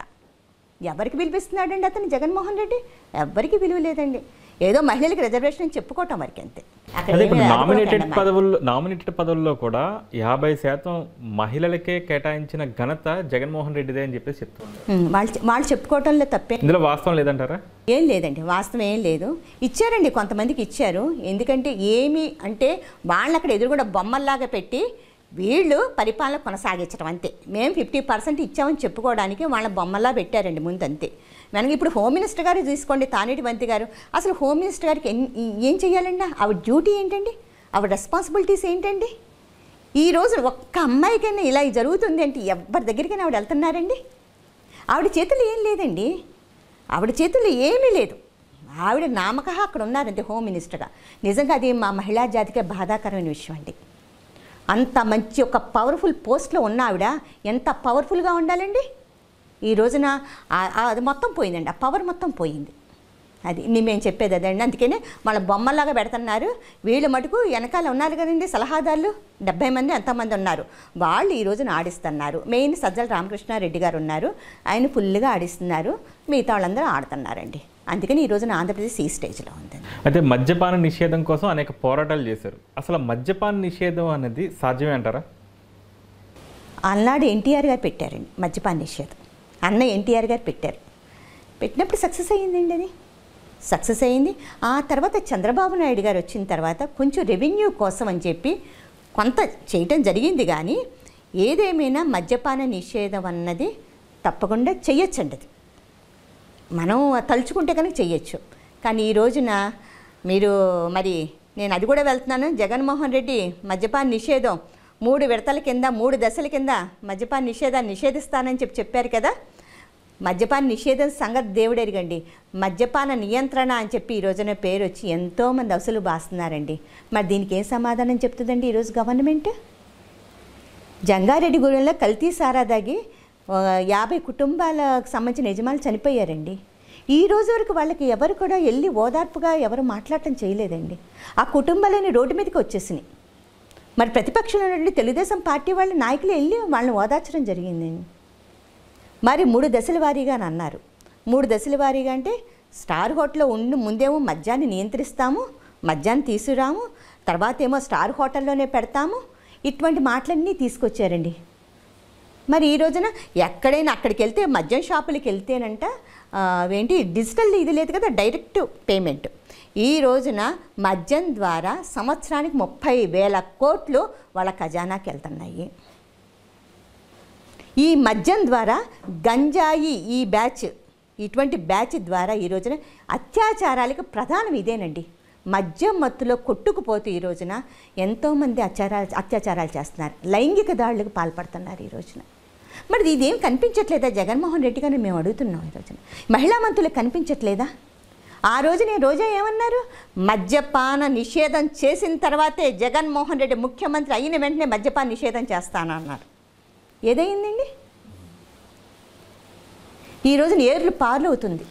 ఎవరికి పిలిపిస్తున్నాడండి అతను జగన్మోహన్ రెడ్డి ఎవరికి విలువ లేదండి ఏదో మహిళలకు రిజర్వేషన్ చెప్పుకోవటం వరకంతే నామినేటెడ్ పదవుల్లో నామినేటెడ్ పదవుల్లో కూడా యాభై శాతం మహిళలకే కేటాయించిన ఘనత జగన్మోహన్ రెడ్డిదే అని చెప్పేసి చెప్తున్నారు వాళ్ళు వాళ్ళు చెప్పుకోవటంలో తప్పే ఇందులో వాస్తవం లేదంటారా ఏం లేదండి వాస్తవం ఏం లేదు ఇచ్చారండి కొంతమందికి ఇచ్చారు ఎందుకంటే ఏమి అంటే వాళ్ళు అక్కడ కూడా బొమ్మల్లాగా పెట్టి వీళ్ళు పరిపాలన కొనసాగించడం అంతే మేము ఫిఫ్టీ పర్సెంట్ ఇచ్చామని చెప్పుకోవడానికి వాళ్ళ బొమ్మలా పెట్టారండి ముందంతే మనం ఇప్పుడు హోమ్ మినిస్టర్ గారు తీసుకోండి తానేటి వంతి గారు అసలు హోమ్ మినిస్టర్ గారికి ఏం చేయాలండి ఆవిడ డ్యూటీ ఏంటండి ఆవిడ రెస్పాన్సిబిలిటీస్ ఏంటండి ఈ రోజు ఒక్క అమ్మాయికైనా ఇలా జరుగుతుంది అంటే ఎవరి దగ్గరికైనా ఆవిడ వెళ్తున్నారండి ఆవిడ చేతులు ఏం లేదండి ఆవిడ చేతులు ఏమీ లేదు ఆవిడ నామక అక్కడ ఉన్నారండి హోమ్ మినిస్టర్గా నిజంగా అది మా మహిళా జాతికే బాధాకరమైన విషయం అండి అంత మంచి ఒక పవర్ఫుల్ పోస్ట్లో ఉన్న ఆవిడ ఎంత పవర్ఫుల్గా ఉండాలండి ఈ రోజున అది మొత్తం పోయిందండి ఆ పవర్ మొత్తం పోయింది అది మేము చెప్పేది అదండి అందుకనే వాళ్ళ బొమ్మల్లాగా పెడుతున్నారు వీళ్ళు మటుకు వెనకాల ఉన్నారు కదండి సలహాదారులు డెబ్బై మంది ఎంతమంది ఉన్నారు వాళ్ళు ఈ రోజున ఆడిస్తున్నారు మెయిన్ సజ్జల రామకృష్ణారెడ్డి గారు ఉన్నారు ఆయన ఫుల్గా ఆడిస్తున్నారు మిగతా వాళ్ళందరూ ఆడుతున్నారండి అందుకని ఈ రోజున ఆంధ్రప్రదేశ్ ఈ స్టేజ్లో ఉంది అయితే మద్యపాన నిషేధం కోసం అనేక పోరాటాలు చేశారు అసలు మద్యపాన నిషేధం అనేది సాధ్యమే అంటారా అలనాడు ఎన్టీఆర్ గారు పెట్టారండి మద్యపాన నిషేధం అన్న ఎన్టీఆర్ గారు పెట్టారు పెట్టినప్పుడు సక్సెస్ అయ్యిందండి అది సక్సెస్ అయింది ఆ తర్వాత చంద్రబాబు నాయుడు గారు వచ్చిన తర్వాత కొంచెం రెవెన్యూ కోసం అని చెప్పి కొంత చేయటం జరిగింది కానీ ఏదేమైనా మద్యపాన నిషేధం అన్నది తప్పకుండా చెయ్యొచ్చండి అది మనం తలుచుకుంటే కనుక చెయ్యొచ్చు కానీ ఈ రోజున మీరు మరి నేను అది కూడా వెళ్తున్నాను జగన్మోహన్ రెడ్డి మద్యపాన నిషేధం మూడు విడతల కింద మూడు దశల కింద మద్యపాన నిషేధాన్ని నిషేధిస్తానని చెప్పి చెప్పారు కదా మద్యపాన నిషేధం సంగతి దేవుడెరగండి మద్యపాన నియంత్రణ అని చెప్పి ఈ రోజున పేరు వచ్చి ఎంతోమంది అవసలు బాస్తున్నారండి మరి దీనికి ఏం సమాధానం చెప్తుందండి ఈరోజు గవర్నమెంట్ జంగారెడ్డిగూడెంలో కల్తీ సారా దాగి యాభై కుటుంబాలకు సంబంధించిన యజమానులు చనిపోయారండి ఈ రోజు వరకు వాళ్ళకి ఎవరు కూడా వెళ్ళి ఓదార్పుగా ఎవరు మాట్లాడటం చేయలేదండి ఆ కుటుంబాలని రోడ్డు మీదకి వచ్చేసినాయి మరి ప్రతిపక్షంలో నుండి తెలుగుదేశం పార్టీ వాళ్ళ నాయకులు వెళ్ళి వాళ్ళని ఓదార్చడం జరిగిందండి మరి మూడు దశల వారీగా అని అన్నారు మూడు దశల వారీగా అంటే స్టార్ హోటల్లో ఉండి ముందేమో మద్యాన్ని నియంత్రిస్తాము మద్యాన్ని తీసుకురాము తర్వాత ఏమో స్టార్ హోటల్లోనే పెడతాము ఇటువంటి మాటలన్నీ తీసుకొచ్చారండి మరి ఈ రోజున ఎక్కడైనా అక్కడికి వెళ్తే మద్యం షాపులకి వెళ్తేనంట ఏంటి డిజిటల్ ఇది లేదు కదా డైరెక్ట్ పేమెంట్ ఈ రోజున మద్యం ద్వారా సంవత్సరానికి ముప్పై వేల కోట్లు వాళ్ళ ఖజానాకి వెళ్తున్నాయి ఈ మద్యం ద్వారా గంజాయి ఈ బ్యాచ్ ఇటువంటి బ్యాచ్ ద్వారా ఈ రోజున అత్యాచారాలకు ప్రధానం ఇదేనండి మద్యం మత్తులో కొట్టుకుపోతూ ఈ రోజున ఎంతోమంది అత్యాచారాలు అత్యాచారాలు చేస్తున్నారు లైంగిక దాడులకు పాల్పడుతున్నారు ఈ రోజున మరి ఇదేం కనిపించట్లేదా జగన్మోహన్ రెడ్డి గారిని మేము అడుగుతున్నాం ఈ రోజున మహిళా మంత్రులకు కనిపించట్లేదా ఆ రోజు నేను రోజా ఏమన్నారు మద్యపాన నిషేధం చేసిన తర్వాతే జగన్మోహన్ రెడ్డి ముఖ్యమంత్రి అయిన వెంటనే మద్యపాన నిషేధం చేస్తానన్నారు ఏదైందండి ఈ రోజున ఏర్లు పార్లు అవుతుంది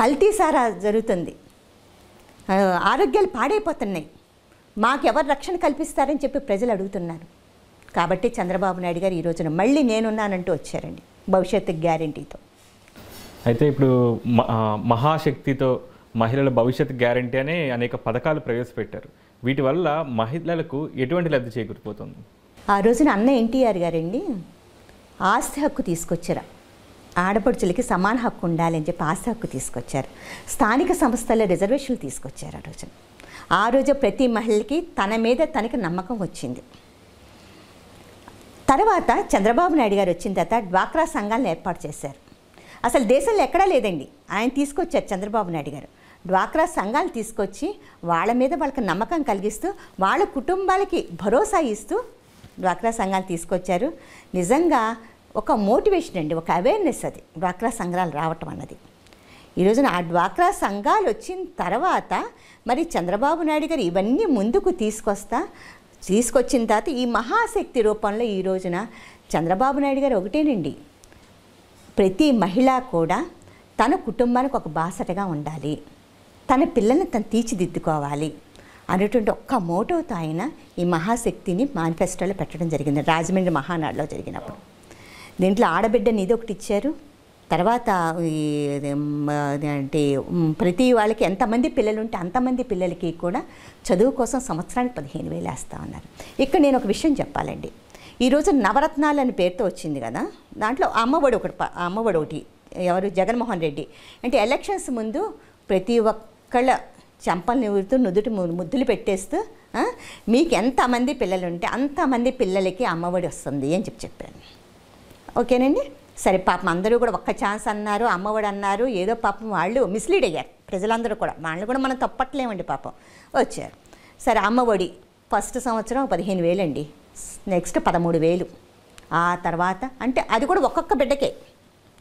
కల్తీ జరుగుతుంది ఆరోగ్యాలు పాడైపోతున్నాయి మాకెవరు రక్షణ కల్పిస్తారని చెప్పి ప్రజలు అడుగుతున్నారు కాబట్టి చంద్రబాబు నాయుడు గారు ఈ రోజున మళ్ళీ నేనున్నానంటూ వచ్చారండి భవిష్యత్తు గ్యారంటీతో అయితే ఇప్పుడు మహాశక్తితో మహిళల భవిష్యత్ గ్యారంటీ అనే అనేక పథకాలు ప్రవేశపెట్టారు వీటి వల్ల మహిళలకు ఎటువంటి లబ్ధి చేకూరిపోతుంది ఆ రోజున అన్న ఎన్టీఆర్ గారండి ఆస్తి హక్కు తీసుకొచ్చారు ఆడపడుచులకి సమాన హక్కు ఉండాలని చెప్పి ఆస్తి హక్కు తీసుకొచ్చారు స్థానిక సంస్థల రిజర్వేషన్లు తీసుకొచ్చారు ఆ రోజున ఆ రోజు ప్రతి మహిళకి తన మీద తనకి నమ్మకం వచ్చింది తర్వాత చంద్రబాబు నాయుడు గారు వచ్చిన తర్వాత డ్వాక్రా సంఘాలను ఏర్పాటు చేశారు అసలు దేశంలో ఎక్కడా లేదండి ఆయన తీసుకొచ్చారు చంద్రబాబు నాయుడు గారు డ్వాక్రా సంఘాలు తీసుకొచ్చి వాళ్ళ మీద వాళ్ళకి నమ్మకం కలిగిస్తూ వాళ్ళ కుటుంబాలకి భరోసా ఇస్తూ డ్వాక్రా సంఘాలు తీసుకొచ్చారు నిజంగా ఒక మోటివేషన్ అండి ఒక అవేర్నెస్ అది డ్వాక్రా సంఘాలు రావటం అన్నది ఈరోజున ఆ డ్వాక్రా సంఘాలు వచ్చిన తర్వాత మరి చంద్రబాబు నాయుడు గారు ఇవన్నీ ముందుకు తీసుకొస్తా తీసుకొచ్చిన తర్వాత ఈ మహాశక్తి రూపంలో ఈ రోజున చంద్రబాబు నాయుడు గారు ఒకటేనండి ప్రతి మహిళ కూడా తన కుటుంబానికి ఒక బాసటగా ఉండాలి తన పిల్లల్ని తను తీర్చిదిద్దుకోవాలి అనేటువంటి ఒక్క మోటోతో ఆయన ఈ మహాశక్తిని మేనిఫెస్టోలో పెట్టడం జరిగింది రాజమండ్రి మహానాడులో జరిగినప్పుడు దీంట్లో ఆడబిడ్డని ఇది ఒకటి ఇచ్చారు తర్వాత అంటే ప్రతి వాళ్ళకి ఎంతమంది పిల్లలు ఉంటే అంతమంది పిల్లలకి కూడా చదువు కోసం సంవత్సరానికి పదిహేను వేలు వేస్తూ ఉన్నారు ఇక్కడ నేను ఒక విషయం చెప్పాలండి ఈరోజు నవరత్నాలు అనే పేరుతో వచ్చింది కదా దాంట్లో అమ్మఒడి ఒకటి అమ్మఒడి ఒకటి ఎవరు జగన్మోహన్ రెడ్డి అంటే ఎలక్షన్స్ ముందు ప్రతి ఒక్కళ్ళ చెంపల్ని ఊరుతూ నుదుటి ముద్దులు పెట్టేస్తూ మీకు ఎంతమంది పిల్లలు ఉంటే అంతమంది పిల్లలకి అమ్మఒడి వస్తుంది అని చెప్పి చెప్పాను ఓకేనండి సరే పాపం అందరూ కూడా ఒక్క ఛాన్స్ అన్నారు అమ్మఒడి అన్నారు ఏదో పాపం వాళ్ళు మిస్లీడ్ అయ్యారు ప్రజలందరూ కూడా వాళ్ళు కూడా మనం తప్పట్లేమండి పాపం వచ్చారు సరే అమ్మఒడి ఫస్ట్ సంవత్సరం పదిహేను వేలండి నెక్స్ట్ పదమూడు వేలు ఆ తర్వాత అంటే అది కూడా ఒక్కొక్క బిడ్డకే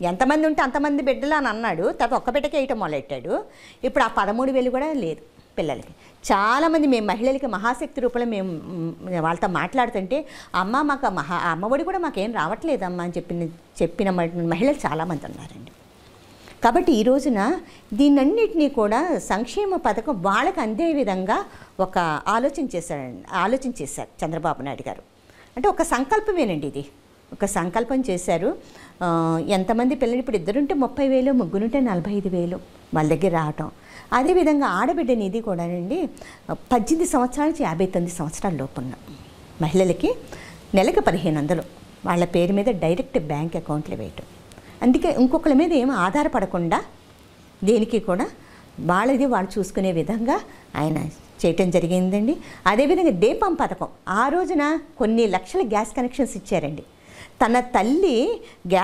ఎంతమంది ఉంటే అంతమంది బిడ్డలు అని అన్నాడు తర్వాత ఒక్క బిడ్డకే వేయటం మొదలెట్టాడు ఇప్పుడు ఆ పదమూడు వేలు కూడా లేదు పిల్లలకి చాలామంది మేము మహిళలకి మహాశక్తి రూపంలో మేము వాళ్ళతో మాట్లాడుతుంటే అమ్మ మాకు మహా అమ్మఒడి కూడా మాకేం రావట్లేదమ్మా అని చెప్పిన చెప్పిన మహిళలు చాలామంది ఉన్నారండి కాబట్టి ఈ రోజున దీన్నన్నింటినీ కూడా సంక్షేమ పథకం వాళ్ళకి అందే విధంగా ఒక ఆలోచన చేశారండి ఆలోచన చేశారు చంద్రబాబు నాయుడు గారు అంటే ఒక సంకల్పమేనండి ఇది ఒక సంకల్పం చేశారు ఎంతమంది పిల్లలు ఇప్పుడు ఇద్దరుంటే ముప్పై వేలు ముగ్గురుంటే నలభై ఐదు వేలు వాళ్ళ దగ్గర రావటం అదేవిధంగా ఆడబిడ్డ నిధి కూడానండి పద్దెనిమిది సంవత్సరాల నుంచి యాభై తొమ్మిది సంవత్సరాల లోపున్న మహిళలకి నెలకు పదిహేను వందలు వాళ్ళ పేరు మీద డైరెక్ట్ బ్యాంక్ అకౌంట్లు వేయటం అందుకే ఇంకొకళ్ళ మీద ఏమి ఆధారపడకుండా దేనికి కూడా వాళ్ళది వాళ్ళు చూసుకునే విధంగా ఆయన చేయటం జరిగిందండి అదేవిధంగా దీపం పథకం ఆ రోజున కొన్ని లక్షల గ్యాస్ కనెక్షన్స్ ఇచ్చారండి తన తల్లి గ్యా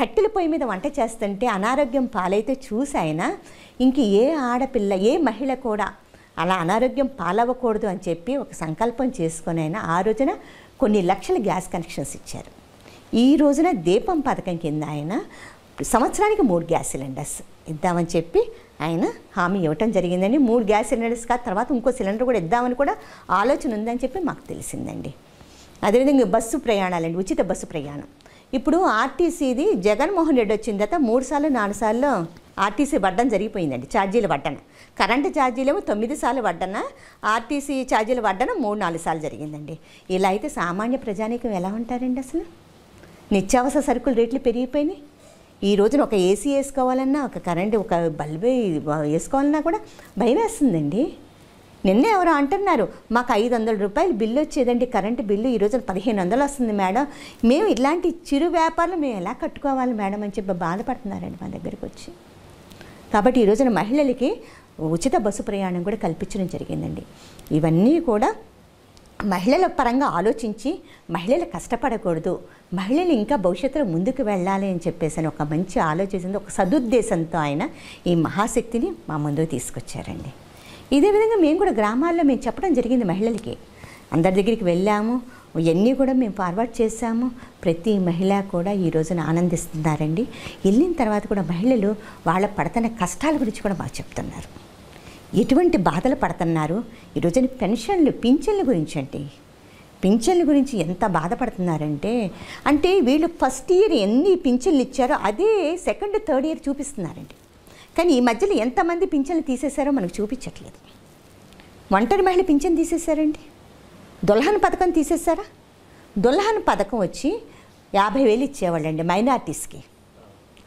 కట్టెల పొయ్యి మీద వంట చేస్తుంటే అనారోగ్యం పాలైతే చూసాయన ఇంక ఏ ఆడపిల్ల ఏ మహిళ కూడా అలా అనారోగ్యం పాలవ్వకూడదు అని చెప్పి ఒక సంకల్పం చేసుకొని అయినా ఆ రోజున కొన్ని లక్షల గ్యాస్ కనెక్షన్స్ ఇచ్చారు ఈ రోజున దీపం పథకం కింద ఆయన సంవత్సరానికి మూడు గ్యాస్ సిలిండర్స్ ఇద్దామని చెప్పి ఆయన హామీ ఇవ్వటం జరిగిందండి మూడు గ్యాస్ సిలిండర్స్ కాదు తర్వాత ఇంకో సిలిండర్ కూడా ఇద్దామని కూడా ఆలోచన ఉందని చెప్పి మాకు తెలిసిందండి అదేవిధంగా బస్సు ప్రయాణాలండి ఉచిత బస్సు ప్రయాణం ఇప్పుడు ఆర్టీసీది జగన్మోహన్ రెడ్డి వచ్చిన తర్వాత మూడు సార్లు నాలుగు సార్లు ఆర్టీసీ పడ్డం జరిగిపోయిందండి ఛార్జీలు పడ్డన కరెంటు ఛార్జీలేమో తొమ్మిది సార్లు పడ్డన ఆర్టీసీ ఛార్జీలు పడ్డన మూడు నాలుగు సార్లు జరిగిందండి ఇలా అయితే సామాన్య ప్రజానీకం ఎలా ఉంటారండి అసలు నిత్యావసర సరుకులు రేట్లు పెరిగిపోయినాయి ఈ రోజున ఒక ఏసీ వేసుకోవాలన్నా ఒక కరెంటు ఒక బల్బే వేసుకోవాలన్నా కూడా భయం వేస్తుందండి నిన్న ఎవరో అంటున్నారు మాకు ఐదు వందల రూపాయలు బిల్లు వచ్చేదండి కరెంటు బిల్లు ఈరోజు పదిహేను వందలు వస్తుంది మేడం మేము ఇలాంటి చిరు వ్యాపారాలు మేము ఎలా కట్టుకోవాలి మేడం అని చెప్పి బాధపడుతున్నారండి మా దగ్గరికి వచ్చి కాబట్టి ఈ రోజున మహిళలకి ఉచిత బస్సు ప్రయాణం కూడా కల్పించడం జరిగిందండి ఇవన్నీ కూడా మహిళల పరంగా ఆలోచించి మహిళలు కష్టపడకూడదు మహిళలు ఇంకా భవిష్యత్తులో ముందుకు వెళ్ళాలి అని చెప్పేసి ఒక మంచి ఆలోచన ఒక సదుద్దేశంతో ఆయన ఈ మహాశక్తిని మా ముందుకు తీసుకొచ్చారండి ఇదే విధంగా మేము కూడా గ్రామాల్లో మేము చెప్పడం జరిగింది మహిళలకి అందరి దగ్గరికి వెళ్ళాము ఇవన్నీ కూడా మేము ఫార్వర్డ్ చేశాము ప్రతి మహిళ కూడా ఈ రోజున ఆనందిస్తున్నారండి వెళ్ళిన తర్వాత కూడా మహిళలు వాళ్ళ పడుతున్న కష్టాల గురించి కూడా బాగా చెప్తున్నారు ఎటువంటి బాధలు పడుతున్నారు ఈ రోజున పెన్షన్లు పింఛన్ల గురించి అండి పింఛన్ల గురించి ఎంత బాధపడుతున్నారంటే అంటే వీళ్ళు ఫస్ట్ ఇయర్ ఎన్ని పింఛన్లు ఇచ్చారో అదే సెకండ్ థర్డ్ ఇయర్ చూపిస్తున్నారండి కానీ ఈ మధ్యలో ఎంతమంది పింఛన్లు తీసేశారో మనకు చూపించట్లేదు ఒంటరి మహిళ పింఛన్ తీసేశారండి దుల్హన్ పథకం తీసేశారా దుల్హన్ పథకం వచ్చి యాభై వేలు ఇచ్చేవాళ్ళు అండి మైనార్టీస్కి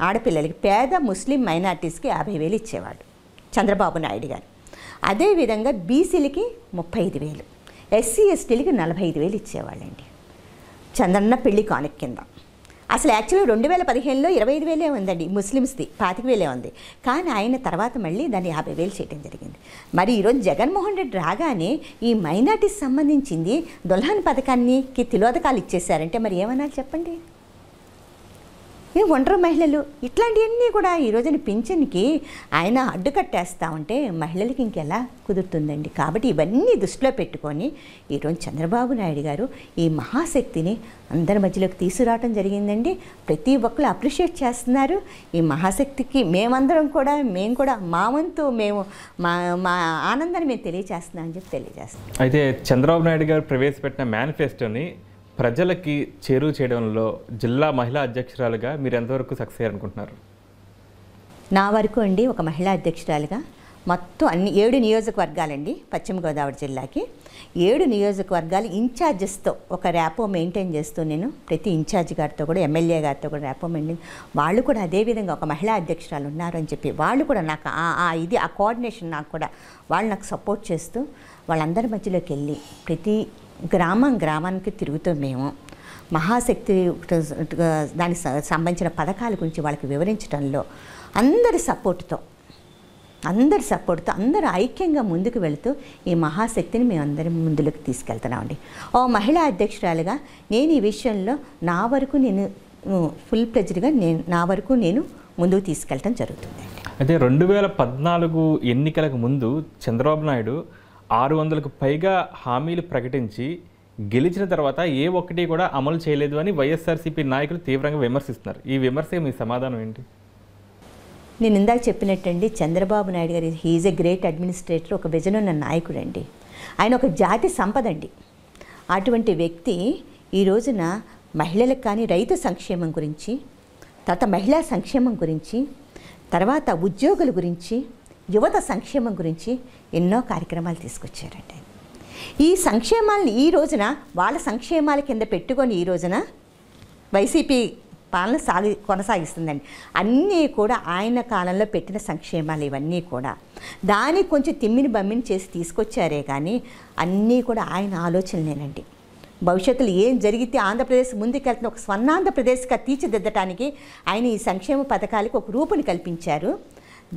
ఆడపిల్లలకి పేద ముస్లిం మైనార్టీస్కి యాభై వేలు ఇచ్చేవాడు చంద్రబాబు నాయుడు గారు అదేవిధంగా బీసీలకి ముప్పై ఐదు వేలు ఎస్సీ ఎస్టీలకి నలభై ఐదు వేలు ఇచ్చేవాళ్ళండి చంద్రన్న పెళ్లి కానుక కింద అసలు యాక్చువల్గా రెండు వేల పదిహేనులో ఇరవై ఐదు వేలే ఉందండి ముస్లిమ్స్ది పాతిక వేలే ఉంది కానీ ఆయన తర్వాత మళ్ళీ దాన్ని యాభై వేలు చేయడం జరిగింది మరి ఈరోజు జగన్మోహన్ రెడ్డి రాగానే ఈ మైనార్టీస్ సంబంధించింది దొల్హన్ పథకానికి తిలోదకాలు ఇచ్చేశారంటే మరి ఏమనాలి చెప్పండి ఏ ఒంటరి మహిళలు ఇట్లాంటివన్నీ కూడా ఈ రోజున పింఛన్కి ఆయన అడ్డుకట్టేస్తా ఉంటే మహిళలకి ఇంకెలా కుదురుతుందండి కాబట్టి ఇవన్నీ దృష్టిలో పెట్టుకొని ఈరోజు చంద్రబాబు నాయుడు గారు ఈ మహాశక్తిని అందరి మధ్యలోకి తీసుకురావటం జరిగిందండి ప్రతి ఒక్కరు అప్రిషియేట్ చేస్తున్నారు ఈ మహాశక్తికి మేమందరం కూడా మేము కూడా మా వంతు మేము మా మా ఆనందాన్ని మేము తెలియచేస్తున్నాం అని చెప్పి తెలియజేస్తున్నాం అయితే చంద్రబాబు నాయుడు గారు ప్రవేశపెట్టిన మేనిఫెస్టోని ప్రజలకి చేరువ చేయడంలో జిల్లా మహిళా అధ్యక్షురాలుగా మీరు ఎంతవరకు సక్సెస్ అయ్యారనుకుంటున్నారు నా వరకు అండి ఒక మహిళా అధ్యక్షురాలుగా మొత్తం అన్ని ఏడు నియోజకవర్గాలండి పశ్చిమ గోదావరి జిల్లాకి ఏడు నియోజకవర్గాలు ఇన్ఛార్జెస్తో ఒక ర్యాపో మెయింటైన్ చేస్తూ నేను ప్రతి ఇన్ఛార్జ్ గారితో కూడా ఎమ్మెల్యే గారితో కూడా ర్యాపో మెయింటైన్ వాళ్ళు కూడా అదేవిధంగా ఒక మహిళా అధ్యక్షురాలు ఉన్నారని చెప్పి వాళ్ళు కూడా నాకు ఆ ఇది ఆ కోఆర్డినేషన్ నాకు కూడా వాళ్ళు నాకు సపోర్ట్ చేస్తూ వాళ్ళందరి మధ్యలోకి వెళ్ళి ప్రతి గ్రామం గ్రామానికి తిరుగుతూ మేము మహాశక్తి దానికి సంబంధించిన పథకాల గురించి వాళ్ళకి వివరించడంలో అందరి సపోర్ట్తో అందరి సపోర్ట్తో అందరూ ఐక్యంగా ముందుకు వెళుతూ ఈ మహాశక్తిని మేము అందరం ముందులోకి తీసుకెళ్తున్నామండి ఓ మహిళా అధ్యక్షురాలుగా నేను ఈ విషయంలో నా వరకు నేను ఫుల్ ప్రెజర్గా నేను నా వరకు నేను ముందుకు తీసుకెళ్ళటం జరుగుతుంది అయితే రెండు వేల పద్నాలుగు ఎన్నికలకు ముందు చంద్రబాబు నాయుడు ఆరు వందలకు పైగా హామీలు ప్రకటించి గెలిచిన తర్వాత ఏ ఒక్కటి కూడా అమలు చేయలేదు అని వైఎస్ఆర్సీపీ నాయకులు తీవ్రంగా విమర్శిస్తున్నారు ఈ విమర్శ మీ సమాధానం ఏంటి నేను ఇందాక చెప్పినట్టండి చంద్రబాబు నాయుడు గారు హీఈ్ ఎ గ్రేట్ అడ్మినిస్ట్రేటర్ ఒక విజనున్న నాయకుడు అండి ఆయన ఒక జాతి సంపద అండి అటువంటి వ్యక్తి ఈ రోజున మహిళలకు కానీ రైతు సంక్షేమం గురించి తర్వాత మహిళా సంక్షేమం గురించి తర్వాత ఉద్యోగుల గురించి యువత సంక్షేమం గురించి ఎన్నో కార్యక్రమాలు తీసుకొచ్చారండి ఈ సంక్షేమాలను ఈ రోజున వాళ్ళ సంక్షేమాల కింద పెట్టుకొని ఈ రోజున వైసీపీ పాలన సాగి కొనసాగిస్తుందండి అన్నీ కూడా ఆయన కాలంలో పెట్టిన సంక్షేమాలు ఇవన్నీ కూడా దాన్ని కొంచెం తిమ్మిని బమ్మిని చేసి తీసుకొచ్చారే కానీ అన్నీ కూడా ఆయన ఆలోచనలేనండి భవిష్యత్తులో ఏం జరిగితే ఆంధ్రప్రదేశ్ ముందుకెళ్తున్న ఒక స్వర్ణాంధ్రప్రదేశ్గా తీర్చిదిద్దటానికి ఆయన ఈ సంక్షేమ పథకాలకు ఒక రూపుని కల్పించారు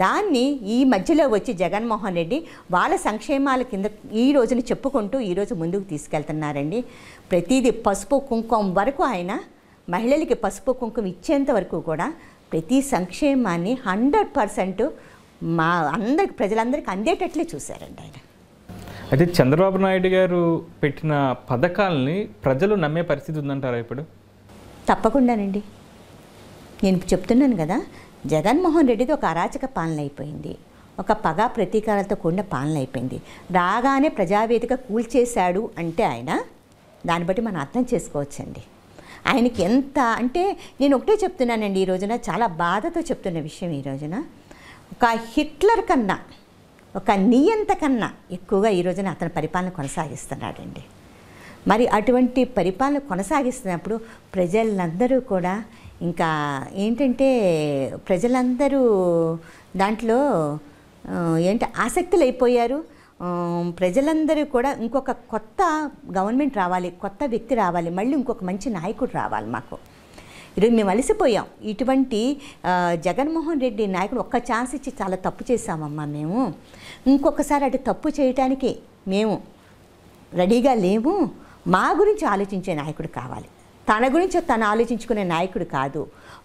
దాన్ని ఈ మధ్యలో వచ్చి జగన్మోహన్ రెడ్డి వాళ్ళ సంక్షేమాల కింద ఈ రోజుని చెప్పుకుంటూ ఈరోజు ముందుకు తీసుకెళ్తున్నారండి ప్రతిదీ పసుపు కుంకుమ వరకు ఆయన మహిళలకి పసుపు కుంకుమ ఇచ్చేంత వరకు కూడా ప్రతి సంక్షేమాన్ని హండ్రెడ్ పర్సెంట్ మా అందరికి ప్రజలందరికీ అందేటట్లే చూశారండి ఆయన అయితే చంద్రబాబు నాయుడు గారు పెట్టిన పథకాలని ప్రజలు నమ్మే పరిస్థితి ఉందంటారా ఇప్పుడు తప్పకుండానండి నేను చెప్తున్నాను కదా జగన్మోహన్ రెడ్డిది ఒక అరాచక పాలన అయిపోయింది ఒక పగ ప్రతీకారాలతో కూడిన పాలన అయిపోయింది రాగానే ప్రజావేదిక కూల్చేశాడు అంటే ఆయన దాన్ని బట్టి మనం అర్థం చేసుకోవచ్చండి ఆయనకి ఎంత అంటే నేను ఒకటే చెప్తున్నానండి ఈ రోజున చాలా బాధతో చెప్తున్న విషయం ఈ రోజున ఒక హిట్లర్ కన్నా ఒక నియంత కన్నా ఎక్కువగా ఈ రోజున అతను పరిపాలన కొనసాగిస్తున్నాడండి మరి అటువంటి పరిపాలన కొనసాగిస్తున్నప్పుడు ప్రజలందరూ కూడా ఇంకా ఏంటంటే ప్రజలందరూ దాంట్లో ఏంటి ఆసక్తులు అయిపోయారు ప్రజలందరూ కూడా ఇంకొక కొత్త గవర్నమెంట్ రావాలి కొత్త వ్యక్తి రావాలి మళ్ళీ ఇంకొక మంచి నాయకుడు రావాలి మాకు ఈరోజు మేము అలసిపోయాం ఇటువంటి జగన్మోహన్ రెడ్డి నాయకుడు ఒక్క ఛాన్స్ ఇచ్చి చాలా తప్పు చేశామమ్మా మేము ఇంకొకసారి అటు తప్పు చేయటానికి మేము రెడీగా లేము మా గురించి ఆలోచించే నాయకుడు కావాలి తన గురించి తను ఆలోచించుకునే నాయకుడు కాదు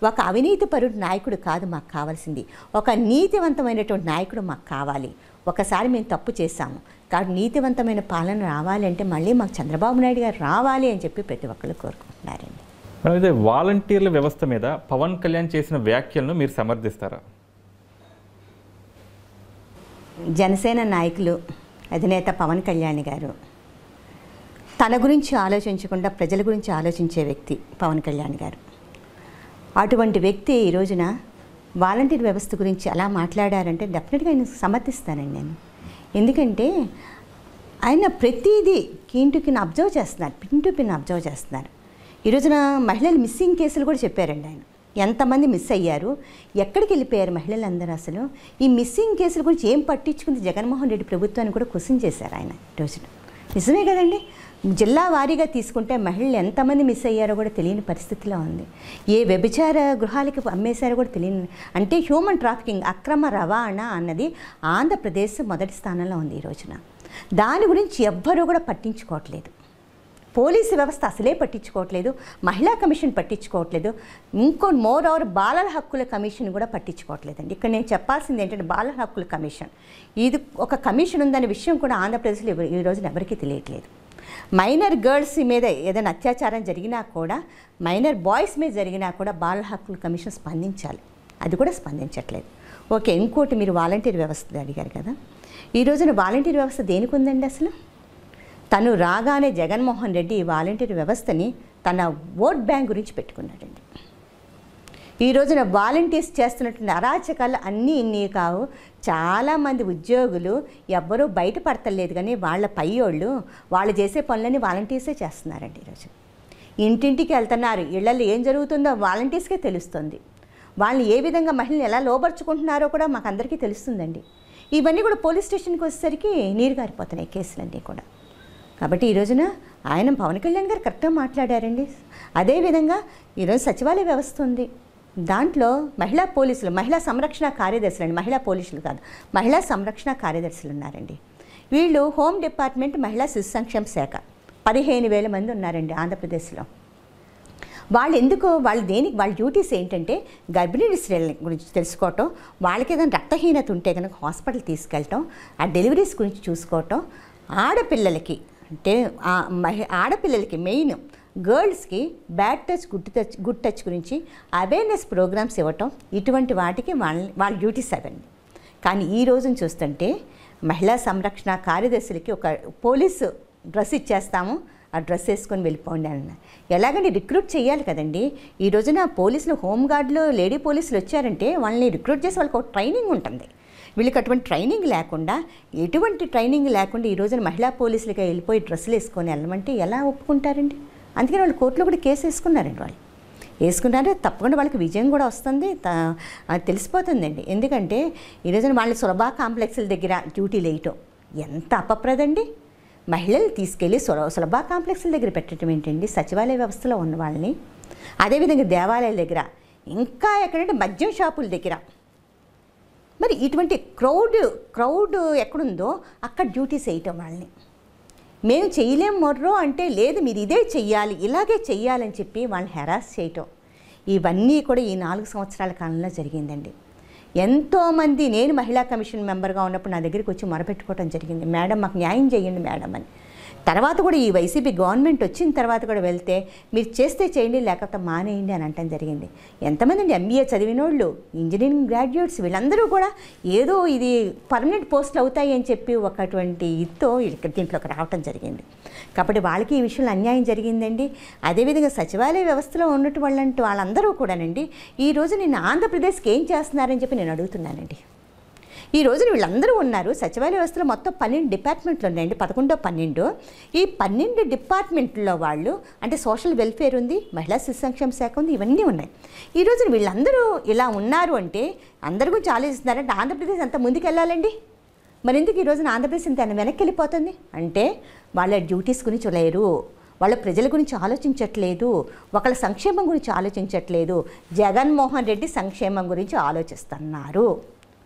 ఒక అవినీతిపరుడు నాయకుడు కాదు మాకు కావాల్సింది ఒక నీతివంతమైనటువంటి నాయకుడు మాకు కావాలి ఒకసారి మేము తప్పు చేశాము కాబట్టి నీతివంతమైన పాలన రావాలంటే మళ్ళీ మాకు చంద్రబాబు నాయుడు గారు రావాలి అని చెప్పి ప్రతి ఒక్కరు కోరుకుంటున్నారండి మనం ఇదే వాలంటీర్ల వ్యవస్థ మీద పవన్ కళ్యాణ్ చేసిన వ్యాఖ్యలను మీరు సమర్థిస్తారా జనసేన నాయకులు అధినేత పవన్ కళ్యాణ్ గారు తన గురించి ఆలోచించకుండా ప్రజల గురించి ఆలోచించే వ్యక్తి పవన్ కళ్యాణ్ గారు అటువంటి వ్యక్తి ఈ రోజున వాలంటీర్ వ్యవస్థ గురించి అలా మాట్లాడారంటే డెఫినెట్గా ఆయన సమర్థిస్తానండి నేను ఎందుకంటే ఆయన ప్రతిదీ కీన్ అబ్జర్వ్ చేస్తున్నారు పిన్ టు పిన్ అబ్జర్వ్ చేస్తున్నారు ఈరోజున మహిళలు మిస్సింగ్ కేసులు కూడా చెప్పారండి ఆయన ఎంతమంది మిస్ అయ్యారు ఎక్కడికి వెళ్ళిపోయారు మహిళలందరూ అసలు ఈ మిస్సింగ్ కేసుల గురించి ఏం పట్టించుకుంది జగన్మోహన్ రెడ్డి ప్రభుత్వాన్ని కూడా క్వశ్చన్ చేశారు ఆయన ఈరోజు నిజమే కదండి జిల్లా వారీగా తీసుకుంటే మహిళలు ఎంతమంది మిస్ అయ్యారో కూడా తెలియని పరిస్థితిలో ఉంది ఏ వ్యభిచార గృహాలకి అమ్మేశారో కూడా తెలియని అంటే హ్యూమన్ ట్రాఫికింగ్ అక్రమ రవాణా అన్నది ఆంధ్రప్రదేశ్ మొదటి స్థానంలో ఉంది ఈ రోజున దాని గురించి ఎవ్వరూ కూడా పట్టించుకోవట్లేదు పోలీసు వ్యవస్థ అసలే పట్టించుకోవట్లేదు మహిళా కమిషన్ పట్టించుకోవట్లేదు ఇంకో మోర్ ఓవర్ బాలల హక్కుల కమిషన్ కూడా పట్టించుకోవట్లేదండి ఇక్కడ నేను చెప్పాల్సింది ఏంటంటే బాలల హక్కుల కమిషన్ ఇది ఒక కమిషన్ ఉందనే విషయం కూడా ఆంధ్రప్రదేశ్లో ఈ రోజున ఎవరికీ తెలియట్లేదు మైనర్ గర్ల్స్ మీద ఏదైనా అత్యాచారం జరిగినా కూడా మైనర్ బాయ్స్ మీద జరిగినా కూడా బాల హక్కుల కమిషన్ స్పందించాలి అది కూడా స్పందించట్లేదు ఓకే ఇంకోటి మీరు వాలంటీర్ వ్యవస్థ అడిగారు కదా ఈ రోజున వాలంటీర్ వ్యవస్థ దేనికి ఉందండి అసలు తను రాగానే జగన్మోహన్ రెడ్డి ఈ వాలంటీర్ వ్యవస్థని తన ఓట్ బ్యాంక్ గురించి పెట్టుకున్నాడండి ఈ రోజున వాలంటీర్స్ చేస్తున్నటువంటి అరాచకాలు అన్నీ ఇన్ని కావు చాలామంది ఉద్యోగులు ఎవ్వరూ బయటపడతలేదు కానీ వాళ్ళ పైయోళ్ళు వాళ్ళు చేసే పనులని వాలంటీర్సే చేస్తున్నారండి ఈరోజు ఇంటింటికి వెళ్తున్నారు ఇళ్ళల్లో ఏం జరుగుతుందో వాలంటీర్స్కే తెలుస్తుంది వాళ్ళు ఏ విధంగా మహిళని ఎలా లోపరుచుకుంటున్నారో కూడా మాకు అందరికీ తెలుస్తుందండి ఇవన్నీ కూడా పోలీస్ స్టేషన్కి వచ్చేసరికి నీరు గారిపోతున్నాయి కేసులన్నీ కూడా కాబట్టి ఈ రోజున ఆయన పవన్ కళ్యాణ్ గారు కరెక్ట్గా మాట్లాడారండి అదేవిధంగా ఈరోజు సచివాలయ వ్యవస్థ ఉంది దాంట్లో మహిళా పోలీసులు మహిళా సంరక్షణ కార్యదర్శులు అండి మహిళా పోలీసులు కాదు మహిళా సంరక్షణ కార్యదర్శులు ఉన్నారండి వీళ్ళు హోమ్ డిపార్ట్మెంట్ మహిళా శిశు సంక్షేమ శాఖ పదిహేను వేల మంది ఉన్నారండి ఆంధ్రప్రదేశ్లో వాళ్ళు ఎందుకు వాళ్ళు దేనికి వాళ్ళ డ్యూటీస్ ఏంటంటే గర్భిణీ స్త్రీల గురించి తెలుసుకోవటం వాళ్ళకి ఏదైనా రక్తహీనత ఉంటే కనుక హాస్పిటల్ తీసుకెళ్ళటం ఆ డెలివరీస్ గురించి చూసుకోవటం ఆడపిల్లలకి అంటే మహి ఆడపిల్లలకి మెయిన్ గర్ల్స్కి bad touch good touch good touch గురించి అవేర్నెస్ ప్రోగ్రామ్స్ ఇవ్వటం ఇటువంటి వాటికి వాళ్ళ వాళ్ళ డ్యూటీస్ అవ్వండి కానీ ఈ రోజున చూస్తుంటే మహిళా సంరక్షణ కార్యదర్శులకి ఒక పోలీసు డ్రెస్ ఇచ్చేస్తాము ఆ డ్రెస్ వేసుకొని వెళ్ళిపోండి అన్న ఎలాగంటే రిక్రూట్ చేయాలి కదండి ఈ రోజున పోలీసులు హోంగార్డ్లో లేడీ పోలీసులు వచ్చారంటే వాళ్ళని రిక్రూట్ చేసి వాళ్ళకి ఒక ట్రైనింగ్ ఉంటుంది వీళ్ళకి అటువంటి ట్రైనింగ్ లేకుండా ఎటువంటి ట్రైనింగ్ లేకుండా ఈ రోజున మహిళా పోలీసులుగా వెళ్ళిపోయి డ్రెస్సులు వేసుకొని వెళ్ళమంటే ఎలా ఒప్పుకుంటారండి అందుకని వాళ్ళు కోర్టులో కూడా కేసు వేసుకున్నారండి వాళ్ళు వేసుకున్నారంటే తప్పకుండా వాళ్ళకి విజయం కూడా వస్తుంది తెలిసిపోతుందండి ఎందుకంటే ఈరోజు వాళ్ళ సులభ కాంప్లెక్స్ల దగ్గర డ్యూటీ లేయటం ఎంత అపప్రదండి మహిళలు తీసుకెళ్ళి సుల సులభ కాంప్లెక్స్ల దగ్గర పెట్టడం ఏంటండి సచివాలయ వ్యవస్థలో ఉన్న వాళ్ళని అదేవిధంగా దేవాలయాల దగ్గర ఇంకా ఎక్కడంటే మద్యం షాపుల దగ్గర మరి ఇటువంటి క్రౌడ్ క్రౌడ్ ఎక్కడుందో అక్కడ డ్యూటీస్ వేయటం వాళ్ళని మేము చేయలేం మొర్రో అంటే లేదు మీరు ఇదే చెయ్యాలి ఇలాగే చెయ్యాలని చెప్పి వాళ్ళని హెరాస్ చేయటం ఇవన్నీ కూడా ఈ నాలుగు సంవత్సరాల కాలంలో జరిగిందండి ఎంతోమంది నేను మహిళా కమిషన్ మెంబర్గా ఉన్నప్పుడు నా దగ్గరికి వచ్చి మొరపెట్టుకోవడం జరిగింది మేడం మాకు న్యాయం చేయండి మేడం అని తర్వాత కూడా ఈ వైసీపీ గవర్నమెంట్ వచ్చిన తర్వాత కూడా వెళ్తే మీరు చేస్తే చేయండి లేకపోతే మానేయండి అని అంటం జరిగింది ఎంతమంది ఎంబీఏ చదివినోళ్ళు ఇంజనీరింగ్ గ్రాడ్యుయేట్స్ వీళ్ళందరూ కూడా ఏదో ఇది పర్మనెంట్ పోస్టులు అవుతాయి అని చెప్పి ఒకటువంటి ఇదితో ఇక్కడ దీంట్లోకి రావటం జరిగింది కాబట్టి వాళ్ళకి ఈ విషయంలో అన్యాయం జరిగిందండి అదేవిధంగా సచివాలయ వ్యవస్థలో ఉన్నటువంటి వాళ్ళంటూ వాళ్ళందరూ కూడానండి ఈరోజు నేను ఆంధ్రప్రదేశ్కి ఏం చేస్తున్నారని చెప్పి నేను అడుగుతున్నానండి ఈ రోజున వీళ్ళందరూ ఉన్నారు సచివాలయ వ్యవస్థలో మొత్తం పన్నెండు డిపార్ట్మెంట్లు ఉన్నాయండి పదకొండో పన్నెండు ఈ పన్నెండు డిపార్ట్మెంట్లో వాళ్ళు అంటే సోషల్ వెల్ఫేర్ ఉంది మహిళా శిశు సంక్షేమ శాఖ ఉంది ఇవన్నీ ఉన్నాయి ఈ రోజున వీళ్ళందరూ ఇలా ఉన్నారు అంటే అందరి గురించి ఆలోచిస్తున్నారంటే ఆంధ్రప్రదేశ్ అంత ముందుకెళ్ళాలండి మరి ఎందుకు ఈ రోజున ఆంధ్రప్రదేశ్ ఇంత వెనక్కి వెళ్ళిపోతుంది అంటే వాళ్ళ డ్యూటీస్ గురించి లేరు వాళ్ళ ప్రజల గురించి ఆలోచించట్లేదు ఒకళ్ళ సంక్షేమం గురించి ఆలోచించట్లేదు జగన్మోహన్ రెడ్డి సంక్షేమం గురించి ఆలోచిస్తున్నారు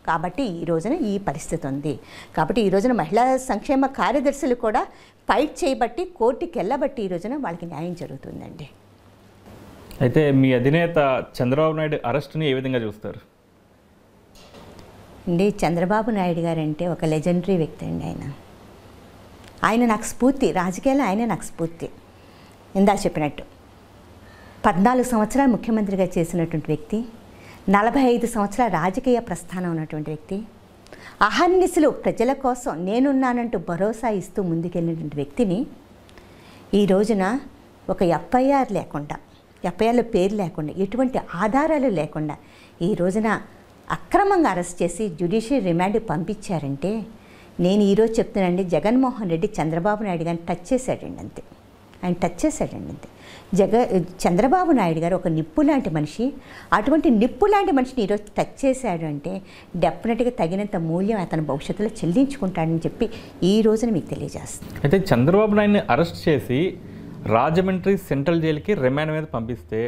కాబట్టి ఈ రోజున ఈ పరిస్థితి ఉంది కాబట్టి ఈ రోజున మహిళా సంక్షేమ కార్యదర్శులు కూడా ఫైట్ చేయబట్టి కోర్టుకి వెళ్ళబట్టి ఈ రోజున వాళ్ళకి న్యాయం జరుగుతుందండి అయితే మీ అధినేత చంద్రబాబు నాయుడు అరెస్ట్ని ఏ విధంగా చూస్తారు అండి చంద్రబాబు నాయుడు గారు అంటే ఒక లెజెండరీ వ్యక్తి అండి ఆయన ఆయన నాకు స్ఫూర్తి రాజకీయాల్లో ఆయన నాకు స్ఫూర్తి ఇందా చెప్పినట్టు పద్నాలుగు సంవత్సరాలు ముఖ్యమంత్రిగా చేసినటువంటి వ్యక్తి నలభై ఐదు సంవత్సరాల రాజకీయ ప్రస్థానం ఉన్నటువంటి వ్యక్తి అహర్నిశలు ప్రజల కోసం నేనున్నానంటూ భరోసా ఇస్తూ ముందుకెళ్ళినటువంటి వ్యక్తిని ఈ రోజున ఒక ఎఫ్ఐఆర్ లేకుండా ఎఫ్ఐఆర్ల పేరు లేకుండా ఎటువంటి ఆధారాలు లేకుండా ఈ రోజున అక్రమంగా అరెస్ట్ చేసి జ్యుడిషియల్ రిమాండ్ పంపించారంటే నేను ఈరోజు చెప్తున్నానండి జగన్మోహన్ రెడ్డి చంద్రబాబు నాయుడు గారిని టచ్ చేశాడండి అంతే ఆయన టచ్ చేశాడండి అంతే జగ చంద్రబాబు నాయుడు గారు ఒక నిప్పు లాంటి మనిషి అటువంటి నిప్పు లాంటి మనిషిని ఈరోజు టచ్ చేశాడు అంటే డెఫినెట్గా తగినంత మూల్యం అతను భవిష్యత్తులో చెల్లించుకుంటాడని చెప్పి ఈ రోజున మీకు తెలియజేస్తుంది అయితే చంద్రబాబు నాయుడిని అరెస్ట్ చేసి రాజమండ్రి సెంట్రల్ జైలుకి రిమాండ్ మీద పంపిస్తే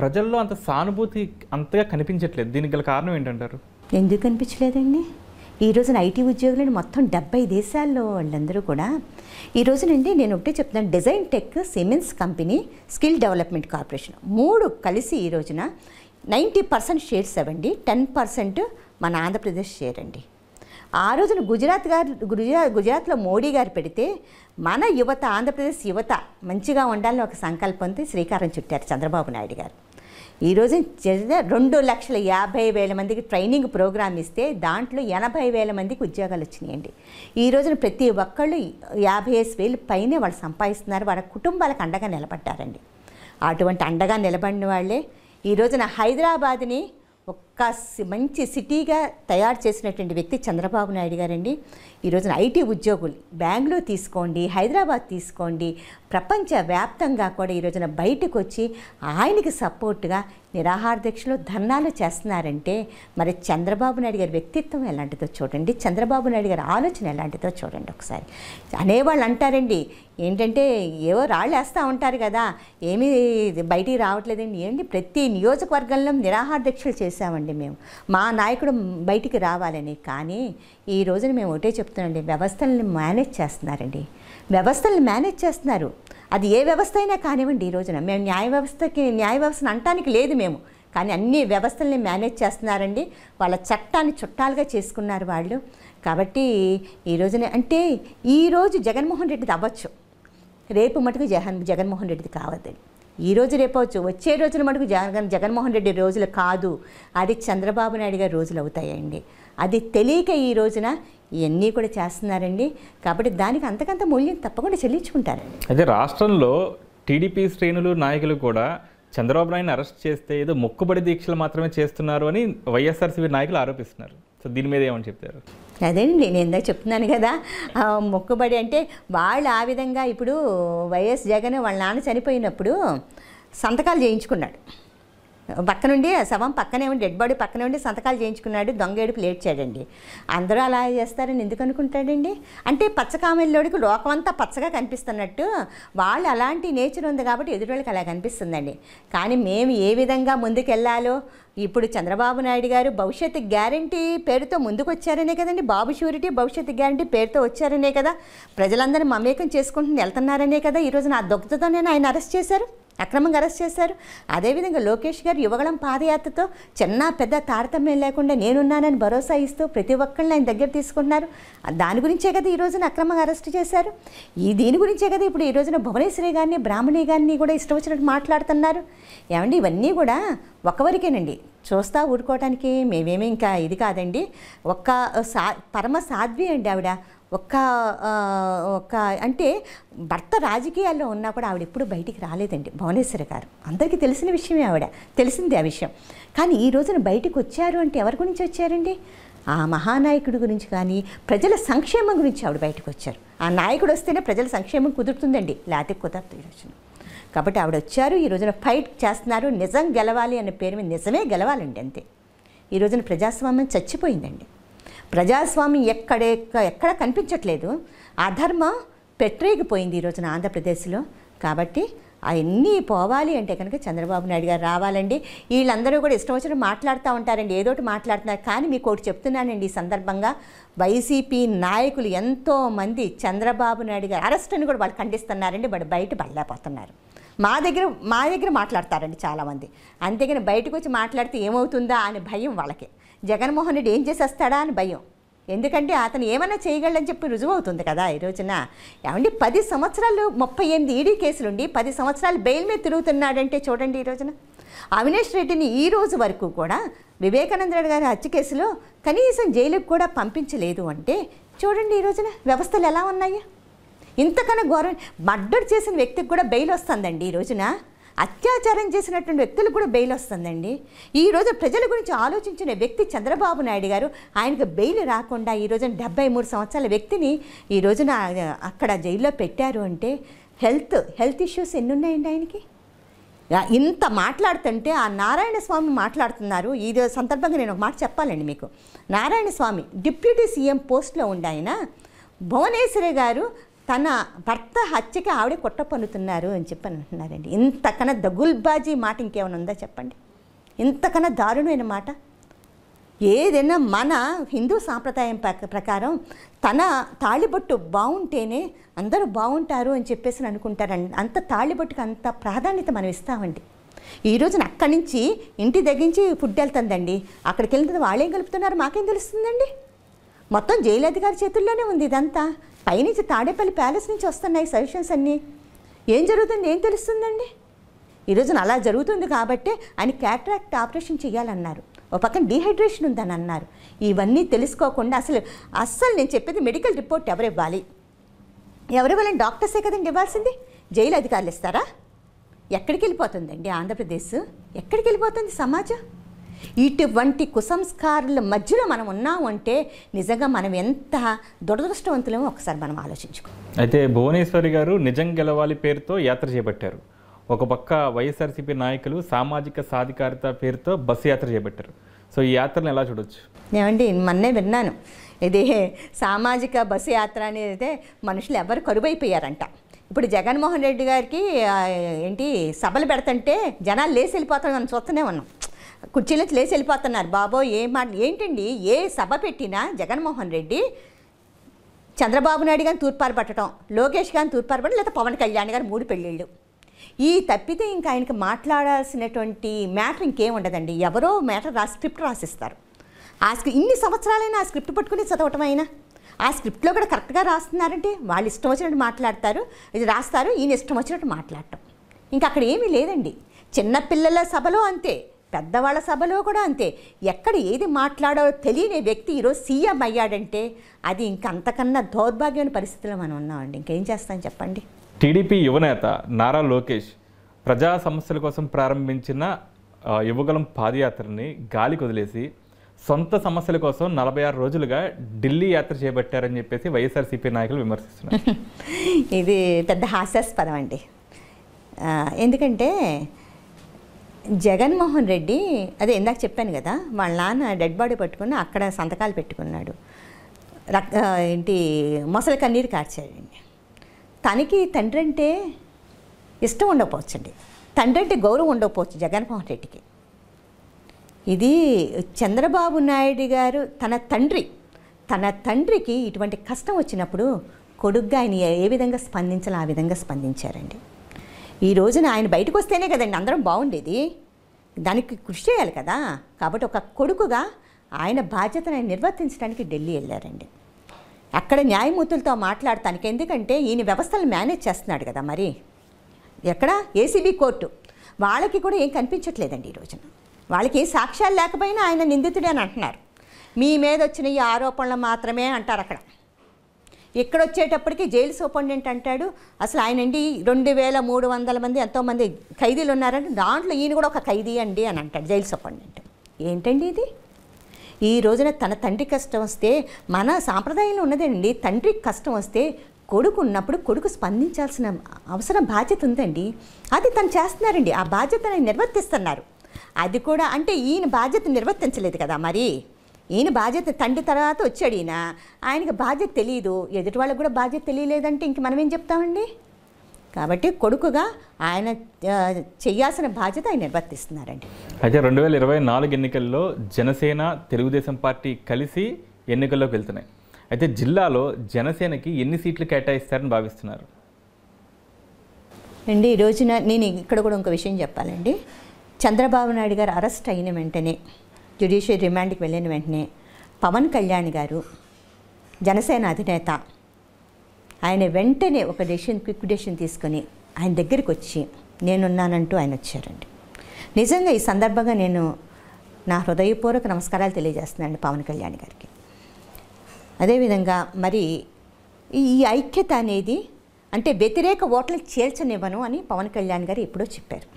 ప్రజల్లో అంత సానుభూతి అంతగా కనిపించట్లేదు దీనికి గల కారణం ఏంటంటారు ఎందుకు కనిపించలేదండి ఈ రోజున ఐటీ ఉద్యోగులను మొత్తం డెబ్బై దేశాల్లో వాళ్ళందరూ కూడా ఈ రోజునండి నేను ఒకటే చెప్తున్నాను design tech Siemens company skill development corporation మూడు కలిసి ఈ రోజున నైంటీ పర్సెంట్ షేర్స్ అవ్వండి టెన్ పర్సెంట్ మన ఆంధ్రప్రదేశ్ షేర్ అండి ఆ రోజున గుజరాత్ గారు గుజరాత్ గుజరాత్లో మోడీ గారు పెడితే మన యువత ఆంధ్రప్రదేశ్ యువత మంచిగా ఉండాలని ఒక సంకల్పంతో శ్రీకారం చుట్టారు చంద్రబాబు నాయుడు గారు ఈరోజు రెండు లక్షల యాభై వేల మందికి ట్రైనింగ్ ప్రోగ్రామ్ ఇస్తే దాంట్లో ఎనభై వేల మందికి ఉద్యోగాలు వచ్చినాయండి ఈ రోజున ప్రతి ఒక్కళ్ళు యాభై వేలు పైనే వాళ్ళు సంపాదిస్తున్నారు వాళ్ళ కుటుంబాలకు అండగా నిలబడ్డారండి అటువంటి అండగా నిలబడిన వాళ్ళే ఈ రోజున హైదరాబాద్ని కాస్త మంచి సిటీగా తయారు చేసినటువంటి వ్యక్తి చంద్రబాబు నాయుడు గారండి ఈరోజున ఐటీ ఉద్యోగులు బెంగళూరు తీసుకోండి హైదరాబాద్ తీసుకోండి ప్రపంచ వ్యాప్తంగా కూడా ఈరోజున బయటకు వచ్చి ఆయనకి సపోర్ట్గా నిరాహార దీక్షలు ధర్నాలు చేస్తున్నారంటే మరి చంద్రబాబు నాయుడు గారి వ్యక్తిత్వం ఎలాంటిదో చూడండి చంద్రబాబు నాయుడు గారి ఆలోచన ఎలాంటిదో చూడండి ఒకసారి అనేవాళ్ళు అంటారండి ఏంటంటే ఏవో రాళ్ళు వేస్తూ ఉంటారు కదా ఏమీ బయటికి రావట్లేదండి ఏంటి ప్రతి నియోజకవర్గంలో నిరాహార దీక్షలు చేశామండి చెప్తున్నామండి మేము మా నాయకుడు బయటికి రావాలని కానీ ఈ రోజున మేము ఒకటే చెప్తున్నామండి వ్యవస్థలను మేనేజ్ చేస్తున్నారండి వ్యవస్థలను మేనేజ్ చేస్తున్నారు అది ఏ వ్యవస్థ అయినా కానివ్వండి ఈ రోజున మేము న్యాయ వ్యవస్థకి న్యాయ వ్యవస్థను అంటానికి లేదు మేము కానీ అన్ని వ్యవస్థల్ని మేనేజ్ చేస్తున్నారండి వాళ్ళ చట్టాన్ని చుట్టాలుగా చేసుకున్నారు వాళ్ళు కాబట్టి ఈ రోజున అంటే ఈరోజు జగన్మోహన్ రెడ్డిది అవ్వచ్చు రేపు మటుకు జగన్ జగన్మోహన్ రెడ్డిది కావద్దండి ఈ రోజు రేపవచ్చు వచ్చే రోజున మటుకు జగన్ జగన్మోహన్ రెడ్డి రోజులు కాదు అది చంద్రబాబు నాయుడు గారి రోజులు అవుతాయండి అది తెలియక ఈ రోజున ఇవన్నీ కూడా చేస్తున్నారండి కాబట్టి దానికి అంతకంత మూల్యం తప్పకుండా చెల్లించుకుంటారండి అదే రాష్ట్రంలో టీడీపీ శ్రేణులు నాయకులు కూడా చంద్రబాబు నాయుడు అరెస్ట్ చేస్తే ఏదో మొక్కుబడి దీక్షలు మాత్రమే చేస్తున్నారు అని వైఎస్ఆర్సీపీ నాయకులు ఆరోపిస్తున్నారు సో దీని మీద ఏమని చెప్తారు అదేనండి నేను ఇందాక చెప్తున్నాను కదా మొక్కుబడి అంటే వాళ్ళు ఆ విధంగా ఇప్పుడు వైఎస్ జగన్ వాళ్ళ నాన్న చనిపోయినప్పుడు సంతకాలు చేయించుకున్నాడు పక్క నుండి శవం పక్కనే ఉండి డెడ్ బాడీ పక్కనే ఉండి సంతకాలు చేయించుకున్నాడు దొంగేడుపు చేయడండి అందరూ అలా చేస్తారని ఎందుకు అనుకుంటాడండి అంటే పచ్చకామెల్లోడికి లోకమంతా పచ్చగా కనిపిస్తున్నట్టు వాళ్ళు అలాంటి నేచర్ ఉంది కాబట్టి ఎదుటి అలా కనిపిస్తుందండి కానీ మేము ఏ విధంగా ముందుకెళ్ళాలో ఇప్పుడు చంద్రబాబు నాయుడు గారు భవిష్యత్తు గ్యారంటీ పేరుతో ముందుకు వచ్చారనే కదండి బాబు షూరిటీ భవిష్యత్తు గ్యారంటీ పేరుతో వచ్చారనే కదా ప్రజలందరూ మమేకం చేసుకుంటూ వెళ్తున్నారనే కదా ఈరోజు నా నేను ఆయన అరెస్ట్ చేశారు అక్రమంగా అరెస్ట్ చేశారు అదేవిధంగా లోకేష్ గారు యువగళం పాదయాత్రతో చిన్న పెద్ద తారతమ్యం లేకుండా నేనున్నానని భరోసా ఇస్తూ ప్రతి ఒక్కరిని ఆయన దగ్గర తీసుకుంటున్నారు దాని గురించే కదా ఈ రోజున అక్రమంగా అరెస్ట్ చేశారు ఈ దీని గురించే కదా ఇప్పుడు ఈ రోజున భువనేశ్వరి గారిని బ్రాహ్మణి గారిని కూడా ఇష్టం వచ్చినట్టు మాట్లాడుతున్నారు ఏమండి ఇవన్నీ కూడా ఒకవరికేనండి చూస్తా ఊరుకోవటానికి మేమేమి ఇంకా ఇది కాదండి ఒక్క సా పరమ సాధ్వి అండి ఆవిడ ఒక్క ఒక్క అంటే భర్త రాజకీయాల్లో ఉన్నా కూడా ఆవిడ ఎప్పుడు బయటికి రాలేదండి భువనేశ్వరి గారు అందరికీ తెలిసిన విషయమే ఆవిడ తెలిసిందే ఆ విషయం కానీ ఈ రోజున బయటకు వచ్చారు అంటే ఎవరి గురించి వచ్చారండి ఆ మహానాయకుడి గురించి కానీ ప్రజల సంక్షేమం గురించి ఆవిడ బయటకు వచ్చారు ఆ నాయకుడు వస్తేనే ప్రజల సంక్షేమం కుదురుతుందండి లేకపోతే కుదరదు ఈ రోజున కాబట్టి ఆవిడ వచ్చారు ఈ రోజున ఫైట్ చేస్తున్నారు నిజం గెలవాలి అనే పేరు మీద నిజమే గెలవాలండి అంతే ఈ రోజున ప్రజాస్వామ్యం చచ్చిపోయిందండి ప్రజాస్వామ్యం ఎక్కడే ఎక్కడ కనిపించట్లేదు అధర్మ పెట్టరేగిపోయింది ఈ రోజున ఆంధ్రప్రదేశ్లో కాబట్టి అవన్నీ పోవాలి అంటే కనుక చంద్రబాబు నాయుడు గారు రావాలండి వీళ్ళందరూ కూడా ఇష్టం వచ్చిన మాట్లాడుతూ ఉంటారండి ఏదోటి మాట్లాడుతున్నారు కానీ మీకు ఒకటి చెప్తున్నానండి ఈ సందర్భంగా వైసీపీ నాయకులు ఎంతోమంది చంద్రబాబు నాయుడు గారు అరెస్ట్ని కూడా వాళ్ళు ఖండిస్తున్నారండి వాడు బయట బల్లేపోతున్నారు మా దగ్గర మా దగ్గర మాట్లాడతారండి చాలామంది అంతేగాని బయటకు వచ్చి మాట్లాడితే ఏమవుతుందా అనే భయం వాళ్ళకి జగన్మోహన్ రెడ్డి ఏం చేసేస్తాడా అని భయం ఎందుకంటే అతను ఏమైనా చేయగలని చెప్పి రుజువు అవుతుంది కదా ఈ రోజున ఏమండి పది సంవత్సరాలు ముప్పై ఎనిమిది ఈడీ కేసులుండి పది సంవత్సరాలు బెయిల్ మీద తిరుగుతున్నాడంటే చూడండి ఈ రోజున అవినేష్ రెడ్డిని ఈ రోజు వరకు కూడా వివేకానంద గారి హత్య కేసులో కనీసం జైలుకు కూడా పంపించలేదు అంటే చూడండి ఈ రోజున వ్యవస్థలు ఎలా ఉన్నాయి ఇంతకన్నా ఘోరం మర్డర్ చేసిన వ్యక్తికి కూడా బెయిల్ వస్తుందండి ఈ రోజున అత్యాచారం చేసినటువంటి వ్యక్తులకు కూడా బెయిల్ వస్తుందండి ఈరోజు ప్రజల గురించి ఆలోచించిన వ్యక్తి చంద్రబాబు నాయుడు గారు ఆయనకు బెయిల్ రాకుండా ఈ రోజున డెబ్బై మూడు సంవత్సరాల వ్యక్తిని ఈ రోజున అక్కడ జైల్లో పెట్టారు అంటే హెల్త్ హెల్త్ ఇష్యూస్ ఎన్ని ఉన్నాయండి ఆయనకి ఇంత మాట్లాడుతుంటే ఆ నారాయణ స్వామి మాట్లాడుతున్నారు ఈ సందర్భంగా నేను ఒక మాట చెప్పాలండి మీకు నారాయణ స్వామి డిప్యూటీ సీఎం పోస్ట్లో ఉండి ఆయన భువనేశ్వరి గారు తన భర్త హత్యకి ఆవిడే కుట్ర పన్నుతున్నారు అని చెప్పి అంటున్నారండి ఇంతకన్నా దగుల్బాజీ మాట ఇంకేమైనా ఉందా చెప్పండి ఇంతకన్నా దారుణమైన మాట ఏదైనా మన హిందూ సాంప్రదాయం ప్రకారం తన తాళిబొట్టు బాగుంటేనే అందరూ బాగుంటారు అని చెప్పేసి అనుకుంటారండి అంత తాళిబొట్టుకు అంత ప్రాధాన్యత మనం ఇస్తామండి ఈ రోజున అక్కడి నుంచి ఇంటి దగ్గరించి ఫుడ్ వెళ్తుందండి అక్కడికి వెళ్ళిన వాళ్ళేం కలుపుతున్నారు మాకేం తెలుస్తుందండి మొత్తం జైలు అధికారి చేతుల్లోనే ఉంది ఇదంతా పైనుంచి తాడేపల్లి ప్యాలెస్ నుంచి వస్తున్నాయి సజెషన్స్ అన్నీ ఏం జరుగుతుంది ఏం తెలుస్తుందండి ఈరోజు అలా జరుగుతుంది కాబట్టి ఆయన క్యాట్రాక్ట్ ఆపరేషన్ చేయాలన్నారు ఒక పక్కన డీహైడ్రేషన్ ఉందని అన్నారు ఇవన్నీ తెలుసుకోకుండా అసలు అస్సలు నేను చెప్పేది మెడికల్ రిపోర్ట్ ఎవరు ఇవ్వాలి ఎవరు ఇవ్వాలని డాక్టర్సే కదండి ఇవ్వాల్సింది జైలు అధికారులు ఇస్తారా ఎక్కడికి వెళ్ళిపోతుందండి ఆంధ్రప్రదేశ్ ఎక్కడికి వెళ్ళిపోతుంది సమాజం ఇటువంటి కుసంస్కారుల మధ్యలో మనం ఉన్నాం అంటే నిజంగా మనం ఎంత దురదృష్టవంతులేమో ఒకసారి మనం ఆలోచించుకో అయితే భువనేశ్వరి గారు నిజం గెలవాలి పేరుతో యాత్ర చేపట్టారు ఒక పక్క వైఎస్ఆర్సీపీ నాయకులు సామాజిక సాధికారిత పేరుతో బస్సు యాత్ర చేపట్టారు సో ఈ యాత్రను ఎలా చూడొచ్చు ఏమండి మొన్నే విన్నాను ఇది సామాజిక బస్సు యాత్ర అనేది అయితే మనుషులు ఎవరు కరువైపోయారంట ఇప్పుడు జగన్మోహన్ రెడ్డి గారికి ఏంటి సభలు పెడతంటే జనాలు లేచి వెళ్ళిపోతారు మనం చూస్తూనే ఉన్నాం కుర్చీలో లేచి వెళ్ళిపోతున్నారు బాబో ఏ మాట ఏంటండి ఏ సభ పెట్టినా జగన్మోహన్ రెడ్డి చంద్రబాబు నాయుడు గారిని తూర్పారు పట్టడం లోకేష్ గారిని తూర్పారు పట్టడం లేదా పవన్ కళ్యాణ్ గారు మూడు పెళ్ళిళ్ళు ఈ తప్పితే ఇంకా ఆయనకి మాట్లాడాల్సినటువంటి మ్యాటర్ ఇంకేముండదండి ఉండదండి ఎవరో మ్యాటర్ రా స్క్రిప్ట్ రాసిస్తారు ఆ ఇన్ని సంవత్సరాలైనా ఆ స్క్రిప్ట్ పట్టుకుని చదవటం అయినా ఆ స్క్రిప్ట్లో కూడా కరెక్ట్గా రాస్తున్నారంటే వాళ్ళు ఇష్టం వచ్చినట్టు మాట్లాడతారు ఇది రాస్తారు ఈయన ఇష్టం వచ్చినట్టు మాట్లాడటం ఇంకా అక్కడ ఏమీ లేదండి చిన్నపిల్లల సభలో అంతే పెద్దవాళ్ళ సభలో కూడా అంతే ఎక్కడ ఏది మాట్లాడో తెలియని వ్యక్తి ఈరోజు సీఎం అయ్యాడంటే అది ఇంకంతకన్నా దౌర్భాగ్యమైన పరిస్థితిలో మనం ఉన్నామండి ఇంకేం చేస్తాం చెప్పండి టీడీపీ యువనేత నారా లోకేష్ ప్రజా సమస్యల కోసం ప్రారంభించిన యువగలం పాదయాత్రని గాలికి వదిలేసి సొంత సమస్యల కోసం నలభై ఆరు రోజులుగా ఢిల్లీ యాత్ర చేపట్టారని చెప్పేసి వైఎస్ఆర్సీపీ నాయకులు విమర్శిస్తున్నారు ఇది పెద్ద హాస్యాస్పదం అండి ఎందుకంటే జగన్మోహన్ రెడ్డి అదే ఇందాక చెప్పాను కదా వాళ్ళ నాన్న డెడ్ బాడీ పట్టుకుని అక్కడ సంతకాలు పెట్టుకున్నాడు రక్ ఏంటి మొసలి కన్నీరు కాచాడండి తనకి తండ్రి అంటే ఇష్టం ఉండకపోవచ్చండి తండ్రి అంటే గౌరవం ఉండకపోవచ్చు జగన్మోహన్ రెడ్డికి ఇది చంద్రబాబు నాయుడు గారు తన తండ్రి తన తండ్రికి ఇటువంటి కష్టం వచ్చినప్పుడు కొడుగ్గా ఆయన ఏ విధంగా స్పందించాలో ఆ విధంగా స్పందించారండి ఈ రోజున ఆయన బయటకు వస్తేనే కదండి అందరం బాగుండేది దానికి కృషి చేయాలి కదా కాబట్టి ఒక కొడుకుగా ఆయన బాధ్యతను నిర్వర్తించడానికి ఢిల్లీ వెళ్ళారండి అక్కడ న్యాయమూర్తులతో మాట్లాడతానికి ఎందుకంటే ఈయన వ్యవస్థలు మేనేజ్ చేస్తున్నాడు కదా మరి ఎక్కడ ఏసీబీ కోర్టు వాళ్ళకి కూడా ఏం కనిపించట్లేదండి ఈ రోజున వాళ్ళకి ఏ సాక్ష్యాలు లేకపోయినా ఆయన నిందితుడే అని అంటున్నారు మీ మీద వచ్చిన ఈ ఆరోపణలు మాత్రమే అంటారు అక్కడ ఇక్కడ వచ్చేటప్పటికి జైలు సూపరింటెండెంట్ అంటాడు అసలు ఆయన అండి రెండు వేల మూడు వందల మంది ఎంతోమంది ఖైదీలు ఉన్నారండి దాంట్లో ఈయన కూడా ఒక ఖైదీ అండి అని అంటాడు జైలు సూపరింటెండెంట్ ఏంటండి ఇది ఈ రోజున తన తండ్రి కష్టం వస్తే మన సాంప్రదాయంలో ఉన్నదండి తండ్రి కష్టం వస్తే కొడుకు ఉన్నప్పుడు కొడుకు స్పందించాల్సిన అవసరం బాధ్యత ఉందండి అది తను చేస్తున్నారండి ఆ బాధ్యతను నిర్వర్తిస్తున్నారు అది కూడా అంటే ఈయన బాధ్యత నిర్వర్తించలేదు కదా మరి ఈయన బాధ్యత తండ్రి తర్వాత వచ్చాడు ఈయన ఆయనకి బాధ్యత తెలియదు ఎదుటి వాళ్ళకి కూడా బాధ్యత తెలియలేదంటే ఇంక మనం ఏం చెప్తామండి కాబట్టి కొడుకుగా ఆయన చేయాల్సిన బాధ్యత ఆయన నిర్వర్తిస్తున్నారండి అయితే రెండు వేల ఇరవై నాలుగు ఎన్నికల్లో జనసేన తెలుగుదేశం పార్టీ కలిసి ఎన్నికల్లోకి వెళ్తున్నాయి అయితే జిల్లాలో జనసేనకి ఎన్ని సీట్లు కేటాయిస్తారని భావిస్తున్నారు అండి ఈరోజున నేను ఇక్కడ కూడా ఇంకో విషయం చెప్పాలండి చంద్రబాబు నాయుడు గారు అరెస్ట్ అయిన వెంటనే జ్యుడిషియల్ రిమాండ్కి వెళ్ళిన వెంటనే పవన్ కళ్యాణ్ గారు జనసేన అధినేత ఆయన వెంటనే ఒక డెసిషన్ క్విక్ డెసిషన్ తీసుకొని ఆయన దగ్గరికి వచ్చి నేనున్నానంటూ ఆయన వచ్చారండి నిజంగా ఈ సందర్భంగా నేను నా హృదయపూర్వక నమస్కారాలు తెలియజేస్తున్నాను పవన్ కళ్యాణ్ గారికి అదేవిధంగా మరి ఈ ఐక్యత అనేది అంటే వ్యతిరేక ఓట్లు చేల్చనివ్వను అని పవన్ కళ్యాణ్ గారు ఎప్పుడో చెప్పారు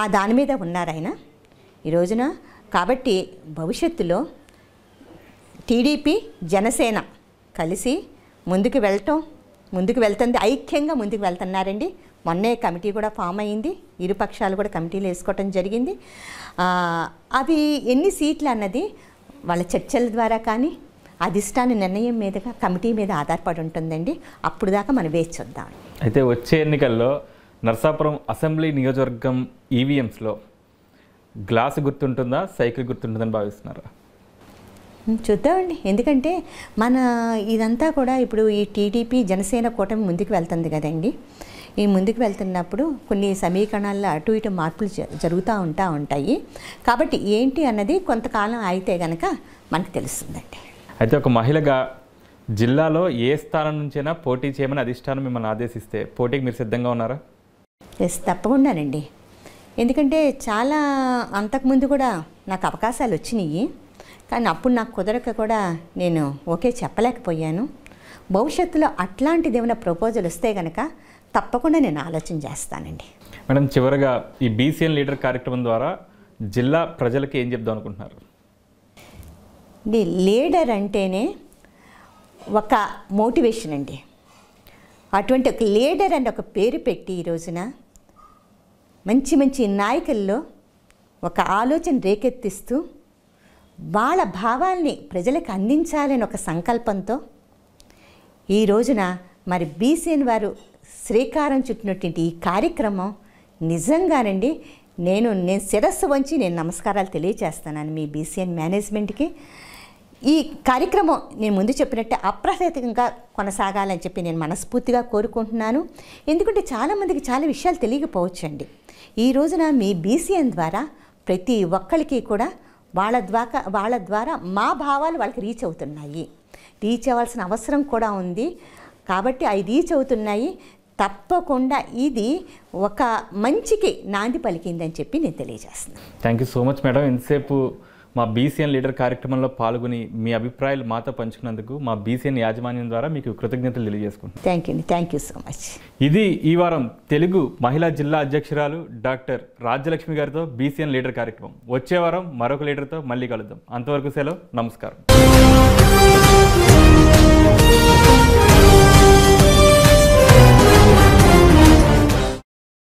ఆ దాని మీద ఉన్నారు ఆయన ఈ రోజున కాబట్టి భవిష్యత్తులో టీడీపీ జనసేన కలిసి ముందుకు వెళ్ళటం ముందుకు వెళ్తుంది ఐక్యంగా ముందుకు వెళ్తున్నారండి మొన్నే కమిటీ కూడా ఫామ్ అయ్యింది ఇరు పక్షాలు కూడా కమిటీలు వేసుకోవటం జరిగింది అవి ఎన్ని సీట్లు అన్నది వాళ్ళ చర్చల ద్వారా కానీ అధిష్టాన నిర్ణయం మీదగా కమిటీ మీద ఆధారపడి ఉంటుందండి అప్పుడు దాకా మనం వేచి చూద్దాం అయితే వచ్చే ఎన్నికల్లో నర్సాపురం అసెంబ్లీ నియోజకవర్గం ఈవీఎంస్లో e గ్లాస్ గుర్తుంటుందా సైకిల్ గుర్తుంటుందని భావిస్తున్నారు చూద్దామండి ఎందుకంటే మన ఇదంతా కూడా ఇప్పుడు ఈ టీడీపీ జనసేన కూటమి ముందుకు వెళ్తుంది కదండి ఈ ముందుకు వెళ్తున్నప్పుడు కొన్ని సమీకరణాల్లో అటు ఇటు మార్పులు జరుగుతూ ఉంటా ఉంటాయి కాబట్టి ఏంటి అన్నది కొంతకాలం అయితే కనుక మనకు తెలుస్తుందండి అయితే ఒక మహిళగా జిల్లాలో ఏ స్థానం నుంచైనా పోటీ చేయమని అధిష్టానం మిమ్మల్ని ఆదేశిస్తే పోటీకి మీరు సిద్ధంగా ఉన్నారా ఎస్ తప్పకుండానండి ఎందుకంటే చాలా అంతకుముందు కూడా నాకు అవకాశాలు వచ్చినాయి కానీ అప్పుడు నాకు కుదరక కూడా నేను ఓకే చెప్పలేకపోయాను భవిష్యత్తులో అట్లాంటిది ఏమైనా ప్రపోజల్ వస్తే కనుక తప్పకుండా నేను ఆలోచన చేస్తానండి మేడం చివరగా ఈ బీసీఎన్ లీడర్ కార్యక్రమం ద్వారా జిల్లా ప్రజలకి ఏం చెప్దాం అనుకుంటున్నారు లీడర్ అంటేనే ఒక మోటివేషన్ అండి అటువంటి ఒక లీడర్ అని ఒక పేరు పెట్టి ఈ రోజున మంచి మంచి నాయకుల్లో ఒక ఆలోచన రేకెత్తిస్తూ వాళ్ళ భావాల్ని ప్రజలకు అందించాలని ఒక సంకల్పంతో ఈ రోజున మరి బీసీఎన్ వారు శ్రీకారం చుట్టినటువంటి ఈ కార్యక్రమం నిజంగానండి నేను నేను శిరస్సు వంచి నేను నమస్కారాలు తెలియచేస్తానని మీ బీసీఎన్ మేనేజ్మెంట్కి ఈ కార్యక్రమం నేను ముందు చెప్పినట్టే అప్రహేతికంగా కొనసాగాలని చెప్పి నేను మనస్ఫూర్తిగా కోరుకుంటున్నాను ఎందుకంటే చాలామందికి చాలా విషయాలు తెలియకపోవచ్చు అండి ఈ రోజున మీ బీసీఎం ద్వారా ప్రతి ఒక్కరికి కూడా వాళ్ళ ద్వారా వాళ్ళ ద్వారా మా భావాలు వాళ్ళకి రీచ్ అవుతున్నాయి రీచ్ అవ్వాల్సిన అవసరం కూడా ఉంది కాబట్టి అవి రీచ్ అవుతున్నాయి తప్పకుండా ఇది ఒక మంచికి నాంది పలికిందని చెప్పి నేను తెలియజేస్తున్నాను thank you so much madam ఇంతసేపు మా బీసీఎన్ లీడర్ కార్యక్రమంలో పాల్గొని మీ అభిప్రాయాలు మాతో పంచుకున్నందుకు మా బీసీఎన్ యాజమాన్యం ద్వారా మీకు కృతజ్ఞతలు తెలియజేసుకుంటాం thank you thank you so much ఇది ఈ వారం తెలుగు మహిళా జిల్లా అధ్యక్షురాలు డాక్టర్ రాజ్యలక్ష్మి గారితో బీసీఎన్ లీడర్ కార్యక్రమం వచ్చే వారం మరొక లీడర్తో మళ్ళీ కలుద్దాం అంతవరకు సెలవు నమస్కారం